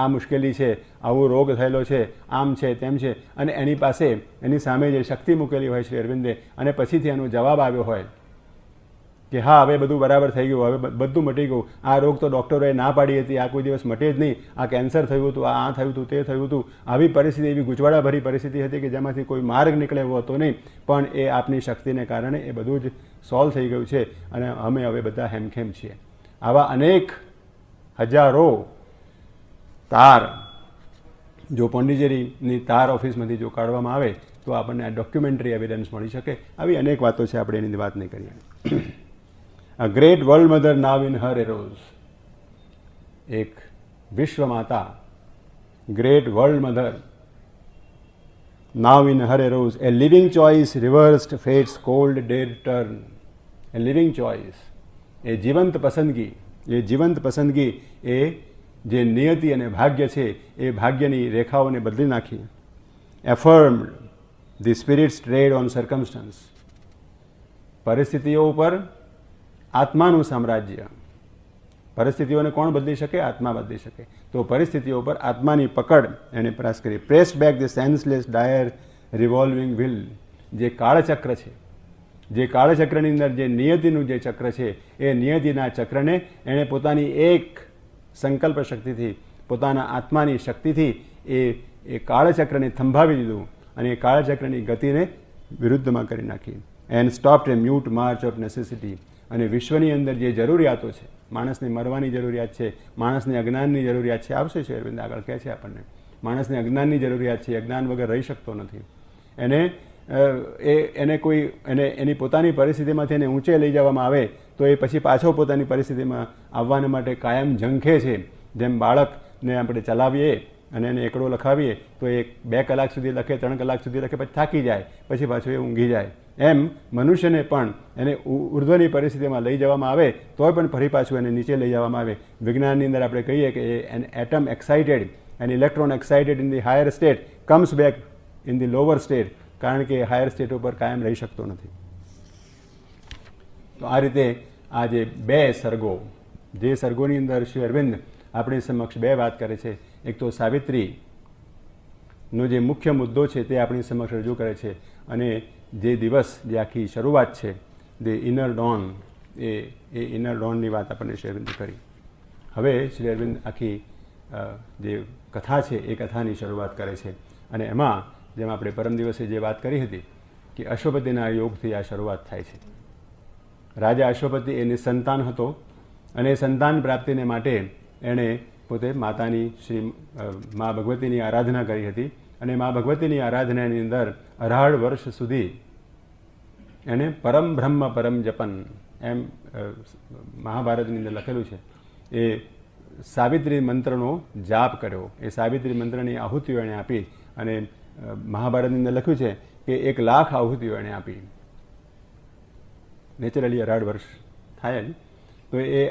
આ મુશ્કેલી છે આવો રોગ થયેલો છે આમ છે તેમ છે અને એની પાસે એની સામે જે શક્તિ મૂકેલી હોય શ્રી અરવિંદે અને પછીથી એનો જવાબ આવ્યો હોય કે હા હવે બધું બરાબર થઈ ગયું હવે બધું મટી ગયું આ રોગ તો ડૉક્ટરોએ ના પાડી હતી આ કોઈ દિવસ મટે જ નહીં આ કેન્સર થયું હતું આ આ થયું હતું તે થયું હતું આવી પરિસ્થિતિ એવી ગુચવાડાભરી પરિસ્થિતિ હતી કે જેમાંથી કોઈ માર્ગ નીકળે એવો હતો નહીં પણ એ આપની શક્તિને કારણે એ બધું જ સોલ્વ થઈ ગયું છે અને અમે હવે બધા હેમખેમ છીએ આવા અનેક હજારો તાર જો પોંડિચેરીની તાર ઓફિસમાંથી જો કાઢવામાં આવે તો આપણને આ ડોક્યુમેન્ટરી એવિડન્સ મળી શકે આવી અનેક વાતો છે આપણે એની વાત નહીં કરીએ a great world mother now in her arose એક વિશ્વ માતા great world mother now in her arose a living choice reversed fate's cold dead turn a living choice એ જીવંત પસંદગી એ જીવંત પસંદગી એ જે નિયતિ અને ભાગ્ય છે એ ભાગ્યની રેખાઓને બદલી નાખી affirmed the spirit's tread on circumstance પરિસ્થિતિઓ ઉપર આત્માનું સામ્રાજ્ય પરિસ્થિતિઓને કોણ બદલી શકે આત્મા બદલી શકે તો પરિસ્થિતિઓ પર આત્માની પકડ એને પ્રયાસ કરી press back the senseless dire revolving wheel જે કાળચક્ર છે જે કાળચક્રની અંદર જે નિયતિનું જે ચક્ર છે એ નિયતિના ચક્રને એણે પોતાની એક સંકલ્પ શક્તિથી પોતાના આત્માની શક્તિથી એ એ કાળચક્રને થંભાવી દીધું અને એ કાળચક્રની ગતિને વિરુદ્ધમાં કરી નાખી and stop the mute march of necessity અને વિશ્વની અંદર જે જરૂરિયાતો છે માણસને મરવાની જરૂરિયાત છે માણસને અજ્ઞાનની જરૂરિયાત છે આવશે છે અરવિંદ આગળ કહે છે આપણને માણસને અજ્ઞાનની જરૂરિયાત છે અજ્ઞાન વગર રહી શકતો નથી એને એ એને કોઈ એને એની પોતાની પરિસ્થિતિમાંથી એને ઊંચે લઈ જવામાં આવે તો એ પછી પાછો પોતાની પરિસ્થિતિમાં આવવાને માટે કાયમ ઝંખે છે જેમ બાળકને આપણે ચલાવીએ અને એને એકડો લખાવીએ તો એ બે કલાક સુધી લખે ત્રણ કલાક સુધી લખે પછી થાકી જાય પછી પાછું એ ઊંઘી જાય એમ મનુષ્યને પણ એને ઉર્ધ્વની પરિસ્થિતિમાં લઈ જવામાં આવે તોય પણ ફરી પાછું એને નીચે લઈ જવામાં આવે વિજ્ઞાનની અંદર આપણે કહીએ કે an atom excited an electron excited in the higher state comes back in the lower state કારણ કે હાયર સ્ટેટ ઉપર કાયમ રહી શકતો નથી તો આ રીતે આ જે બે સર્ગો જે સર્ગોની અંદર શ્રી અરવિંદ આપણી સમક્ષ બે વાત કરે છે એક તો સાવિત્રીનો જે મુખ્ય મુદ્દો છે તે આપણી સમક્ષ રજૂ કરે છે અને જે દિવસ જે આખી શરૂઆત છે જે ઇનર ડોન એ એ ઇનર ડોનની વાત આપણને શ્રી અરવિંદ કરી હવે શ્રી અરવિંદ આખી જે કથા છે એ કથાની શરૂઆત કરે છે અને એમાં જેમ આપણે પરમ દિવસે જે વાત કરી હતી કે અશ્વપતિના યોગથી આ શરૂઆત થાય છે રાજા અશ્વપતિ એને સંતાન હતો અને સંતાન પ્રાપ્તિને માટે એણે પોતે માતાની શ્રી મા ભગવતીની આરાધના કરી હતી અને મા ભગવતીની આરાધનાની અંદર અઢાર વર્ષ સુધી એને પરમ બ્રહ્મ પરમ જપન એમ મહાભારતની અંદર લખેલું છે એ સાવિત્રી મંત્રનો જાપ કર્યો એ સાવિત્રી મંત્રની આહુતિઓ એણે આપી અને મહાભારતની અંદર લખ્યું છે કે એક લાખ આહુતિઓ એણે આપી નેચરલી અઢાર વર્ષ થાય જ તો એ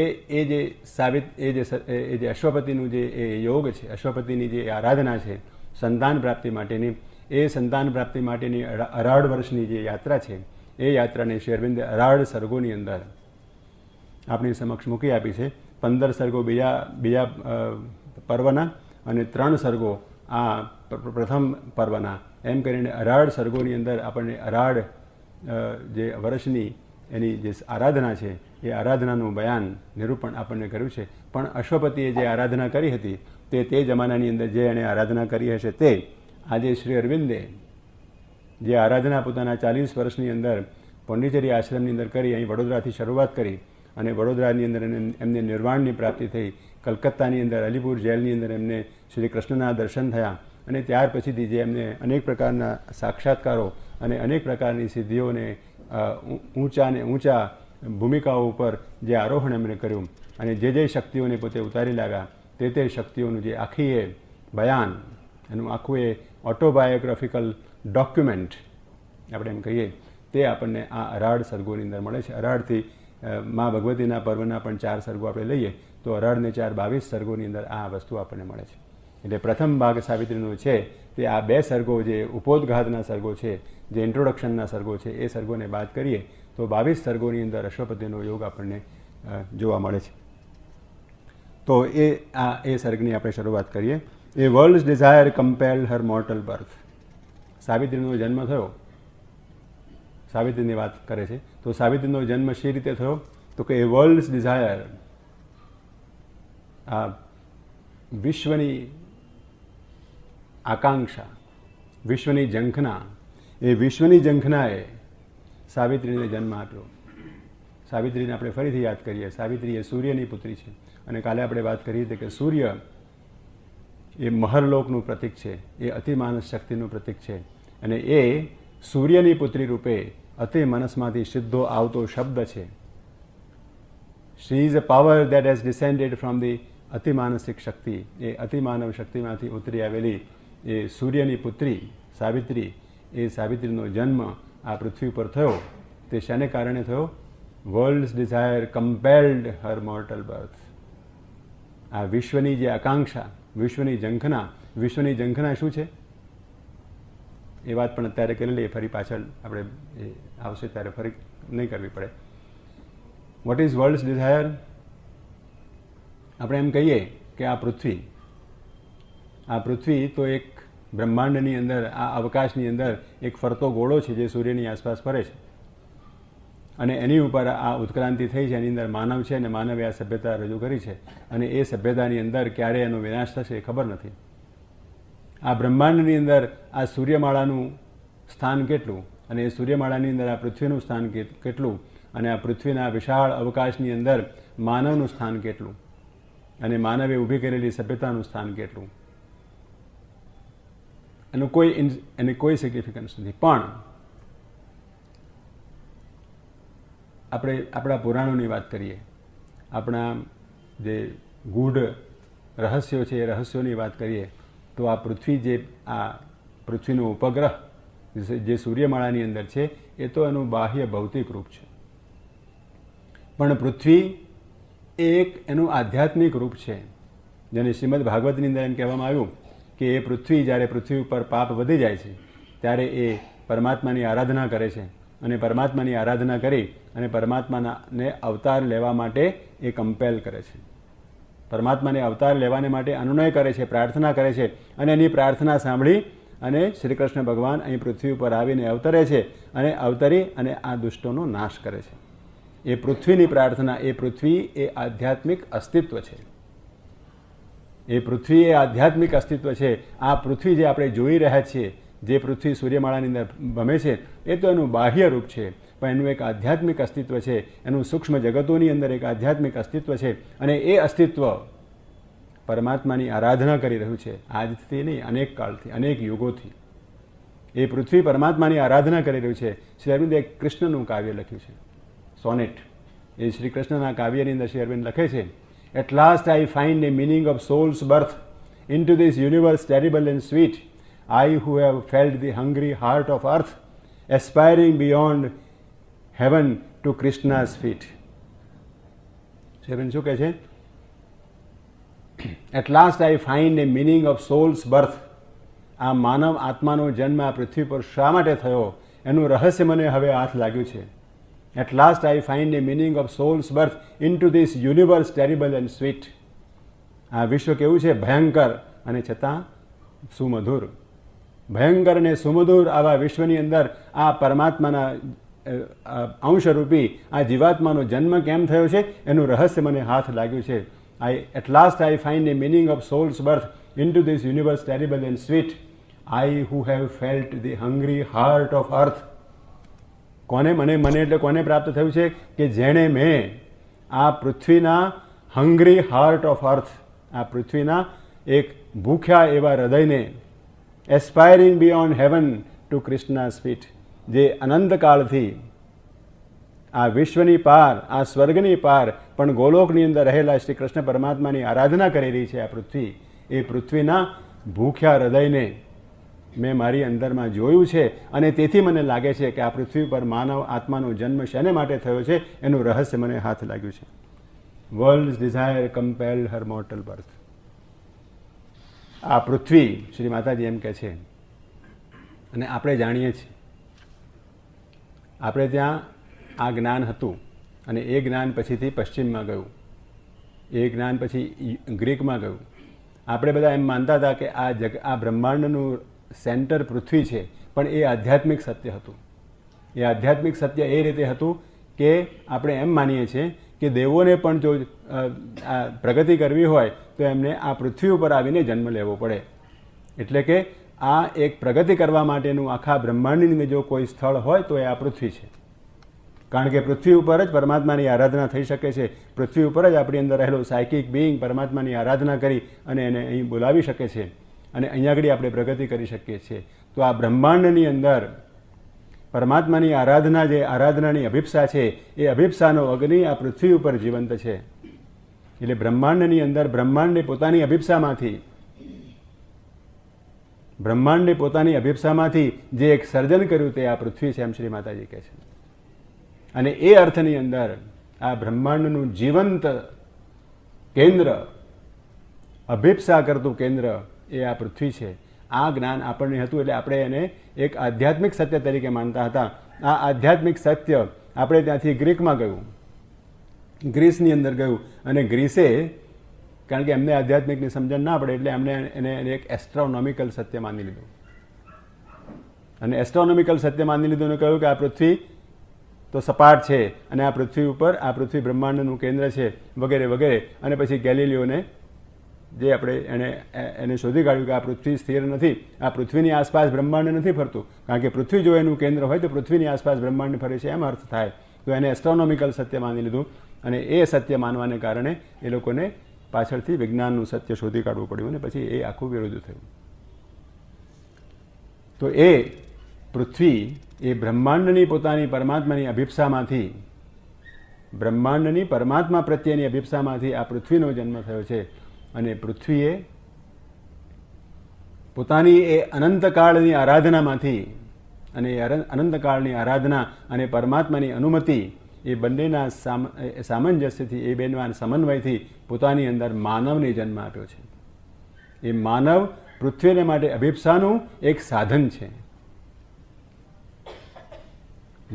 એ એ જે સાવિત એ જે એ જે અશ્વપતિનું જે એ યોગ છે અશ્વપતિની જે આરાધના છે સંતાન પ્રાપ્તિ માટેની એ સંતાન પ્રાપ્તિ માટેની અઢાર વર્ષની જે યાત્રા છે એ યાત્રાને શેરબિંદ અઢાર સર્ગોની અંદર આપણી સમક્ષ મૂકી આપી છે પંદર સર્ગો બીજા બીજા પર્વના અને ત્રણ સર્ગો આ પ્રથમ પર્વના એમ કરીને અઢાર સર્ગોની અંદર આપણને અઢાર જે વર્ષની એની જે આરાધના છે એ આરાધનાનું બયાન નિરૂપણ આપણને કર્યું છે પણ અશ્વપતિએ જે આરાધના કરી હતી તે તે જમાનાની અંદર જે એણે આરાધના કરી હશે તે આજે શ્રી અરવિંદે જે આરાધના પોતાના ચાલીસ વર્ષની અંદર પોંડિચેરી આશ્રમની અંદર કરી અહીં વડોદરાથી શરૂઆત કરી અને વડોદરાની અંદર એમને નિર્વાણની પ્રાપ્તિ થઈ કલકત્તાની અંદર અલીપુર જેલની અંદર એમને શ્રી કૃષ્ણના દર્શન થયા અને ત્યાર પછીથી જે એમને અનેક પ્રકારના સાક્ષાત્કારો અને અનેક પ્રકારની સિદ્ધિઓને ઊંચા ને ઊંચા ભૂમિકાઓ ઉપર જે આરોહણ એમણે કર્યું અને જે જે શક્તિઓને પોતે ઉતારી લાગ્યા તે તે શક્તિઓનું જે આખી એ બયાન એનું આખું એ ઓટોબાયોગ્રાફિકલ ડોક્યુમેન્ટ આપણે એમ કહીએ તે આપણને આ અરાળ સર્ગોની અંદર મળે છે અરાળથી મા ભગવતીના પર્વના પણ ચાર સર્ગો આપણે લઈએ તો અરાળને ચાર બાવીસ સર્ગોની અંદર આ વસ્તુ આપણને મળે છે એટલે પ્રથમ ભાગ સાવિત્રીનો છે તે આ બે સર્ગો જે ઉપોદઘાતના સર્ગો છે જે ઇન્ટ્રોડક્શનના સર્ગો છે એ સર્ગોને બાદ કરીએ તો બાવીસ સર્ગોની અંદર અશ્વપતિનો યોગ આપણને જોવા મળે છે તો એ આ એ સર્ગની આપણે શરૂઆત કરીએ એ world desire compelled her mortal birth સાવિત્રીનો જન્મ થયો સાવિત્રીની વાત કરે છે તો સાવિત્રીનો જન્મ શી રીતે થયો તો કે એ વર્લ્ડ ડિઝાયર આ વિશ્વની આકાંક્ષા વિશ્વની ઝંખના એ વિશ્વની ઝંખનાએ સાવિત્રીને જન્મ આપ્યો સાવિત્રીને આપણે ફરીથી યાદ કરીએ સાવિત્રી એ સૂર્યની પુત્રી છે અને કાલે આપણે વાત કરી હતી કે સૂર્ય એ મહરલોકનું પ્રતીક છે એ અતિમાનસ શક્તિનું પ્રતિક છે અને એ સૂર્યની પુત્રી રૂપે અતિમાનસમાંથી સિદ્ધો આવતો શબ્દ છે she is a power that has descended from the અતિમાનસિક શક્તિ એ અતિમાનવ શક્તિમાંથી ઉતરી આવેલી એ સૂર્યની પુત્રી સાવિત્રી એ સાવિત્રીનો જન્મ આ પૃથ્વી પર થયો તે શેને કારણે થયો world desire compelled her mortal birth આ વિશ્વની જે આકાંક્ષા વિશ્વની ઝંખના વિશ્વની ઝંખના શું છે એ વાત પણ અત્યારે કરી લઈએ ફરી પાછળ આપણે આવશે ત્યારે ફરી નહીં કરવી પડે વોટ ઇઝ વર્લ્ડ ડિઝાયર આપણે એમ કહીએ કે આ પૃથ્વી આ પૃથ્વી તો એક બ્રહ્માંડની અંદર આ અવકાશની અંદર એક ફરતો ગોળો છે જે સૂર્યની આસપાસ ફરે છે અને એની ઉપર આ ઉત્ક્રાંતિ થઈ છે એની અંદર માનવ છે અને માનવે આ સભ્યતા રજૂ કરી છે અને એ સભ્યતાની અંદર ક્યારે એનો વિનાશ થશે એ ખબર નથી આ બ્રહ્માંડની અંદર આ સૂર્યમાળાનું સ્થાન કેટલું અને એ સૂર્યમાળાની અંદર આ પૃથ્વીનું સ્થાન કેટલું અને આ પૃથ્વીના વિશાળ અવકાશની અંદર માનવનું સ્થાન કેટલું અને માનવે ઊભી કરેલી સભ્યતાનું સ્થાન કેટલું એનું કોઈ એની કોઈ સિગ્નિફિકન્સ નથી પણ આપણે આપણા પુરાણોની વાત કરીએ આપણા જે ગૂઢ રહસ્યો છે એ રહસ્યોની વાત કરીએ તો આ પૃથ્વી જે આ પૃથ્વીનો ઉપગ્રહ જે સૂર્યમાળાની અંદર છે એ તો એનું બાહ્ય ભૌતિક રૂપ છે પણ પૃથ્વી એ એક એનું આધ્યાત્મિક રૂપ છે જેને શ્રીમદ ભાગવતની અંદર એમ કહેવામાં આવ્યું કે એ પૃથ્વી જ્યારે પૃથ્વી ઉપર પાપ વધી જાય છે ત્યારે એ પરમાત્માની આરાધના કરે છે અને પરમાત્માની આરાધના કરી અને પરમાત્માને અવતાર લેવા માટે એ કમ્પેલ કરે છે પરમાત્માને અવતાર લેવાને માટે અનુનય કરે છે પ્રાર્થના કરે છે અને એની પ્રાર્થના સાંભળી અને શ્રી કૃષ્ણ ભગવાન અહીં પૃથ્વી ઉપર આવીને અવતરે છે અને અવતરી અને આ દુષ્ટોનો નાશ કરે છે એ પૃથ્વીની પ્રાર્થના એ પૃથ્વી એ આધ્યાત્મિક અસ્તિત્વ છે એ પૃથ્વી એ આધ્યાત્મિક અસ્તિત્વ છે આ પૃથ્વી જે આપણે જોઈ રહ્યા છીએ જે પૃથ્વી સૂર્યમાળાની અંદર ભમે છે એ તો એનું બાહ્ય રૂપ છે પણ એનું એક આધ્યાત્મિક અસ્તિત્વ છે એનું સૂક્ષ્મ જગતોની અંદર એક આધ્યાત્મિક અસ્તિત્વ છે અને એ અસ્તિત્વ પરમાત્માની આરાધના કરી રહ્યું છે આજથી નહીં અનેક કાળથી અનેક યુગોથી એ પૃથ્વી પરમાત્માની આરાધના કરી રહ્યું છે શ્રી અરવિંદે કૃષ્ણનું કાવ્ય લખ્યું છે સોનેટ એ શ્રી કૃષ્ણના કાવ્યની અંદર શ્રી અરવિંદ લખે છે at last I find a meaning of soul's birth into this universe terrible and sweet I who have felt the hungry heart of earth, aspiring beyond heaven to Krishna's feet. શું કહે છે at last I find a meaning of soul's birth આ માનવ આત્માનો જન્મ આ પૃથ્વી પર શા માટે થયો એનું રહસ્ય મને હવે હાથ લાગ્યું છે at last I find a meaning of soul's birth into this universe terrible and sweet આ વિશ્વ કેવું છે ભયંકર અને છતાં સુમધુર ભયંકર અને સુમધુર આવા વિશ્વની અંદર આ પરમાત્માના અંશરૂપી આ જીવાત્માનો જન્મ કેમ થયો છે એનું રહસ્ય મને હાથ લાગ્યું છે I at last I find a meaning of soul's birth into this universe terrible and sweet I who have felt the hungry heart of earth કોને મને મને એટલે કોને પ્રાપ્ત થયું છે કે જેણે મેં આ પૃથ્વીના હંગ્રી હાર્ટ ઓફ અર્થ આ પૃથ્વીના એક ભૂખ્યા એવા હૃદયને aspiring beyond heaven to Krishna sweet જે અનંતકાળથી આ વિશ્વની પાર આ સ્વર્ગની પાર પણ ગોલોકની અંદર રહેલા શ્રી કૃષ્ણ પરમાત્માની આરાધના કરી રહી છે આ પૃથ્વી એ પૃથ્વીના ભૂખ્યા હૃદયને મેં મારી અંદરમાં જોયું છે અને તેથી મને લાગે છે કે આ પૃથ્વી પર માનવ આત્માનો જન્મ શેને માટે થયો છે એનું રહસ્ય મને હાથ લાગ્યું છે world desire compelled her mortal birth આ પૃથ્વી શ્રી માતાજી એમ કહે છે અને આપણે જાણીએ છીએ આપણે ત્યાં આ જ્ઞાન હતું અને એ જ્ઞાન પછીથી પશ્ચિમમાં ગયું એ જ્ઞાન પછી ગ્રીકમાં ગયું આપણે બધા એમ માનતા હતા કે આ જગ આ બ્રહ્માંડનું સેન્ટર પૃથ્વી છે પણ એ આધ્યાત્મિક સત્ય હતું એ આધ્યાત્મિક સત્ય એ રીતે હતું કે આપણે એમ માનીએ છીએ કે દેવોને પણ જો પ્રગતિ કરવી હોય તો એમને આ પૃથ્વી ઉપર આવીને જન્મ લેવો પડે એટલે કે આ એક પ્રગતિ કરવા માટેનું આખા બ્રહ્માંડની જો કોઈ સ્થળ હોય તો એ આ પૃથ્વી છે કારણ કે પૃથ્વી ઉપર જ પરમાત્માની આરાધના થઈ શકે છે પૃથ્વી ઉપર જ આપણી અંદર રહેલો સાયકિક બિંગ પરમાત્માની આરાધના કરી અને એને અહીં બોલાવી શકે છે અને અહીંયા આગળ આપણે પ્રગતિ કરી શકીએ છીએ તો આ બ્રહ્માંડની અંદર પરમાત્માની આરાધના જે આરાધનાની અભિપ્સા છે એ અભિપ્સાનો અગ્નિ આ પૃથ્વી ઉપર જીવંત છે એટલે બ્રહ્માંડની અંદર બ્રહ્માંડે પોતાની અભિપ્સામાંથી બ્રહ્માંડે પોતાની અભિપ્સામાંથી જે એક સર્જન કર્યું તે આ પૃથ્વી છે એમ શ્રી માતાજી કહે છે અને એ અર્થની અંદર આ બ્રહ્માંડનું જીવંત કેન્દ્ર અભિપ્સા કરતું કેન્દ્ર એ આ પૃથ્વી છે આ જ્ઞાન આપણને હતું એટલે આપણે એને એક આધ્યાત્મિક સત્ય તરીકે માનતા હતા આ આધ્યાત્મિક સત્ય આપણે ત્યાંથી ગ્રીકમાં ગયું ગ્રીસની અંદર ગયું અને ગ્રીસે કારણ કે એમને આધ્યાત્મિકની સમજણ ના પડે એટલે એમને એને એક એસ્ટ્રોનોમિકલ સત્ય માની લીધું અને એસ્ટ્રોનોમિકલ સત્ય માની લીધું અને કહ્યું કે આ પૃથ્વી તો સપાટ છે અને આ પૃથ્વી ઉપર આ પૃથ્વી બ્રહ્માંડનું કેન્દ્ર છે વગેરે વગેરે અને પછી ગેલિલિયોને જે આપણે એને એને શોધી કાઢ્યું કે આ પૃથ્વી સ્થિર નથી આ પૃથ્વીની આસપાસ બ્રહ્માંડ નથી ફરતું કારણ કે પૃથ્વી જો એનું કેન્દ્ર હોય તો પૃથ્વીની આસપાસ બ્રહ્માંડ ફરે છે એમ અર્થ થાય તો એને એસ્ટ્રોનોમિકલ સત્ય માની લીધું અને એ સત્ય માનવાને કારણે એ લોકોને પાછળથી વિજ્ઞાનનું સત્ય શોધી કાઢવું પડ્યું અને પછી એ આખું વિરોધ થયું તો એ પૃથ્વી એ બ્રહ્માંડની પોતાની પરમાત્માની અભિપ્સામાંથી બ્રહ્માંડની પરમાત્મા પ્રત્યેની અભિપ્સામાંથી આ પૃથ્વીનો જન્મ થયો છે અને પૃથ્વીએ પોતાની એ અનંતકાળની આરાધનામાંથી અને એ અનંતકાળની આરાધના અને પરમાત્માની અનુમતિ એ બંનેના સામંજસ્યથી એ બેનવાન સમન્વયથી પોતાની અંદર માનવને જન્મ આપ્યો છે એ માનવ પૃથ્વીને માટે અભિપ્સાનું એક સાધન છે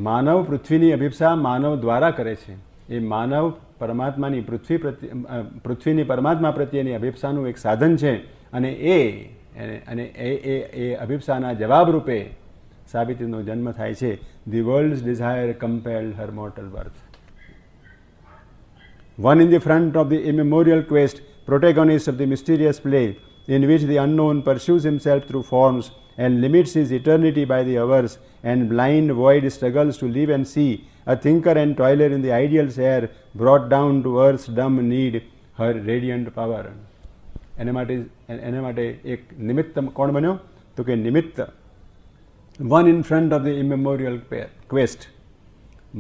માનવ પૃથ્વીની અભિપ્સા માનવ દ્વારા કરે છે એ માનવ પરમાત્માની પૃથ્વી પ્રત્યે પૃથ્વીની પરમાત્મા પ્રત્યેની અભિપ્સાનું એક સાધન છે અને એ અને એ એ એ અભિપ્સાના જવાબરૂપે સાવિત્રીનો જન્મ થાય છે the world desire compelled her mortal birth one in the front of the immemorial quest protagonist of the mysterious play in which the unknown pursues himself through forms and limits his eternity by the hours, and blind void struggles to live and see a thinker and toiler in the ideal share, brought down to earth's dumb need her radiant power. એને માટે એને માટે એક નિમિત્ત કોણ બન્યો તો કે નિમિત્ત one in front of the immemorial quest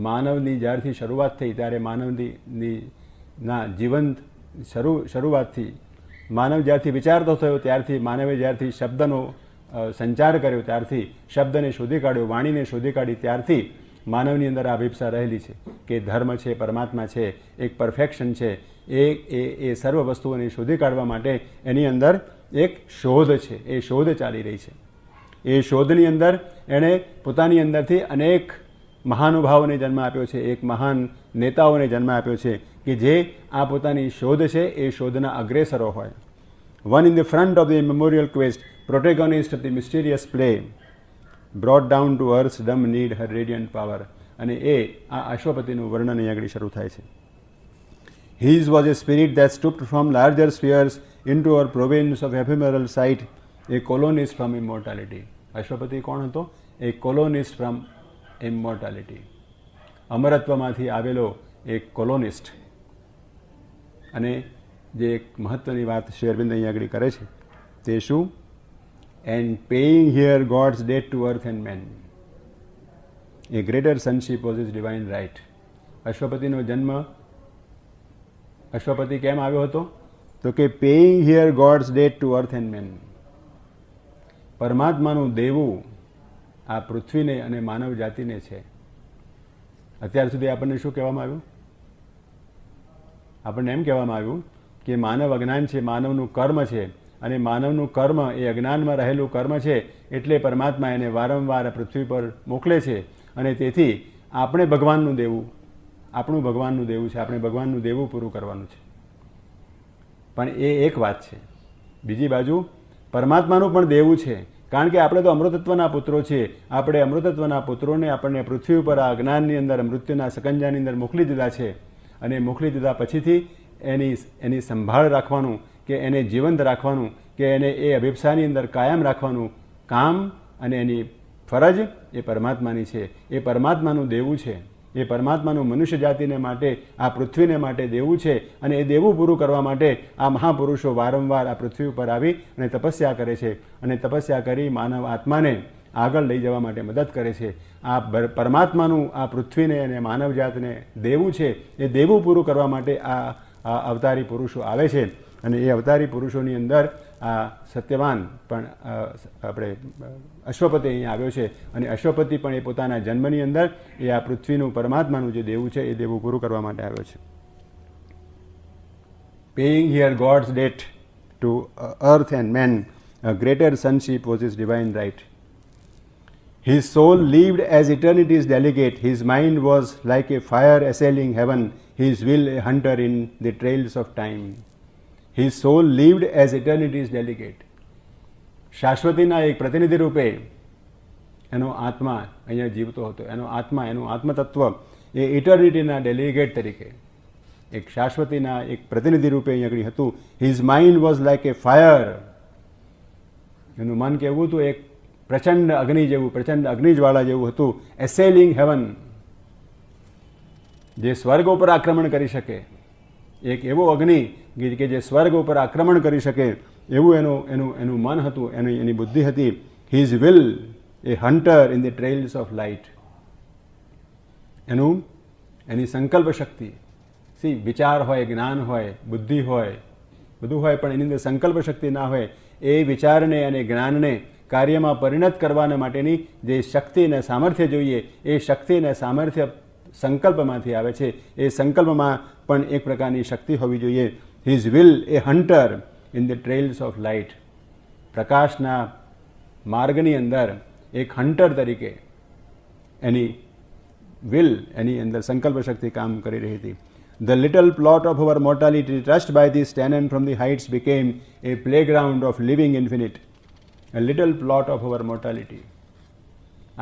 માનવની જ્યારથી શરૂઆત થઈ ત્યારે માનવની ના જીવંત શરૂ શરૂઆતથી માનવ જ્યારથી વિચારતો થયો ત્યારથી માનવે જ્યારથી શબ્દનો સંચાર કર્યો ત્યારથી શબ્દને શોધી કાઢ્યો વાણીને શોધી કાઢી ત્યારથી માનવની અંદર આ વિપસા રહેલી છે કે ધર્મ છે પરમાત્મા છે એક પરફેક્શન છે એ એ એ સર્વ વસ્તુઓને શોધી કાઢવા માટે એની અંદર એક શોધ છે એ શોધ ચાલી રહી છે એ શોધની અંદર એણે પોતાની અંદરથી અનેક મહાનુભાવોને જન્મ આપ્યો છે એક મહાન નેતાઓને જન્મ આપ્યો છે કે જે આ પોતાની શોધ છે એ શોધના અગ્રેસરો હોય one in the front of the memorial quest protagonist the mysterious play brought down to earth dumb need her radiant power અને એ આ અશ્વપતિનું વર્ણન અહીં આગળ શરૂ થાય છે his was a spirit that stooped from larger spheres into our province of ephemeral sight a colonist from immortality Ashwapati કોણ હતો એ કોલોનિસ્ટ ફ્રોમ ઇમોર્ટાલિટી અમરત્વમાંથી આવેલો એક કોલોનિસ્ટ અને જે એક મહત્ત્વની વાત શ્રી અરવિંદ અહીં આગળ કરે છે તે શું and paying here God's debt to earth and men. A greater sonship was his divine right. અશ્વપતિનો જન્મ અશ્વપતિ કેમ આવ્યો હતો તો કે paying here God's debt to earth and man પરમાત્માનું દેવું આ પૃથ્વીને અને માનવ જાતિને છે અત્યાર સુધી આપણને શું કહેવામાં આવ્યું આપણને એમ કહેવામાં આવ્યું કે માનવ અજ્ઞાન છે માનવનું કર્મ છે અને માનવનું કર્મ એ અજ્ઞાનમાં રહેલું કર્મ છે એટલે પરમાત્મા એને વારંવાર પૃથ્વી પર મોકલે છે અને તેથી આપણે ભગવાનનું દેવું આપણું ભગવાનનું દેવું છે આપણે ભગવાનનું દેવું પૂરું કરવાનું છે પણ એ એક વાત છે બીજી બાજુ પરમાત્માનું પણ દેવું છે કારણ કે આપણે તો અમૃતત્વના પુત્રો છીએ આપણે અમૃતત્વના પુત્રોને આપણને પૃથ્વી ઉપર આ જ્ઞાનની અંદર મૃત્યુના સકંજાની અંદર મોકલી દીધા છે અને મોકલી દીધા પછીથી એની એની સંભાળ રાખવાનું કે એને જીવંત રાખવાનું કે એને એ અભિપ્સાની અંદર કાયમ રાખવાનું કામ અને એની ફરજ એ પરમાત્માની છે એ પરમાત્માનું દેવું છે એ પરમાત્માનું મનુષ્ય જાતિને માટે આ પૃથ્વીને માટે દેવું છે અને એ દેવું પૂરું કરવા માટે આ મહાપુરુષો વારંવાર આ પૃથ્વી ઉપર આવી અને તપસ્યા કરે છે અને તપસ્યા કરી માનવ આત્માને આગળ લઈ જવા માટે મદદ કરે છે આ પરમાત્માનું આ પૃથ્વીને અને માનવજાતને દેવું છે એ દેવું પૂરું કરવા માટે આ અવતારી પુરુષો આવે છે અને એ અવતારી પુરુષોની અંદર આ સત્યવાન પણ આપણે અશ્વપતિ અહીંયા આવ્યો છે અને અશ્વપતિ પણ એ પોતાના જન્મની અંદર એ આ પૃથ્વીનું પરમાત્માનું જે દેવું છે એ દેવું પૂરું કરવા માટે આવ્યો છે paying here God's debt to earth and man greater sonship was his divine right His soul lived as eternity's delegate. His mind was like a fire assailing heaven his will a hunter in the trails of time. His soul lived as eternity's delegate. શાશ્વતીના એક પ્રતિનિધિ રૂપે એનો આત્મા અહીંયા જીવતો હતો એનો આત્મા એનું આત્મતત્વ એ ઇટર્નિટીના ડેલિગેટ તરીકે એક શાશ્વતીના એક પ્રતિનિધિ રૂપે અહીંયા આગળ હતું his mind was like a fire એનું મન કેવું હતું એક પ્રચંડ અગ્નિ જેવું પ્રચંડ અગ્નિજવાળા જેવું હતું એસેલિંગ હેવન જે સ્વર્ગ ઉપર આક્રમણ કરી શકે એક એવો અગ્નિ કે જે સ્વર્ગ ઉપર આક્રમણ કરી શકે એવું એનું એનું એનું મન હતું એની એની બુદ્ધિ હતી his will a hunter in the trails of light એનું એની સંકલ્પ શક્તિ સી વિચાર હોય જ્ઞાન હોય બુદ્ધિ હોય બધું હોય પણ એની અંદર સંકલ્પ શક્તિ ના હોય એ વિચારને અને જ્ઞાનને કાર્યમાં પરિણત કરવાના માટેની જે શક્તિ અને સામર્થ્ય જોઈએ એ શક્તિ અને સામર્થ્ય સંકલ્પમાંથી આવે છે એ સંકલ્પમાં પણ એક પ્રકારની શક્તિ હોવી જોઈએ his will a hunter in the trails of light prakashna margani andar a hunter tarike any will any in the sankalpa shakti kaam kari rahi the little plot of our mortality touched by this tenant from the heights became a playground of living infinite a little plot of our mortality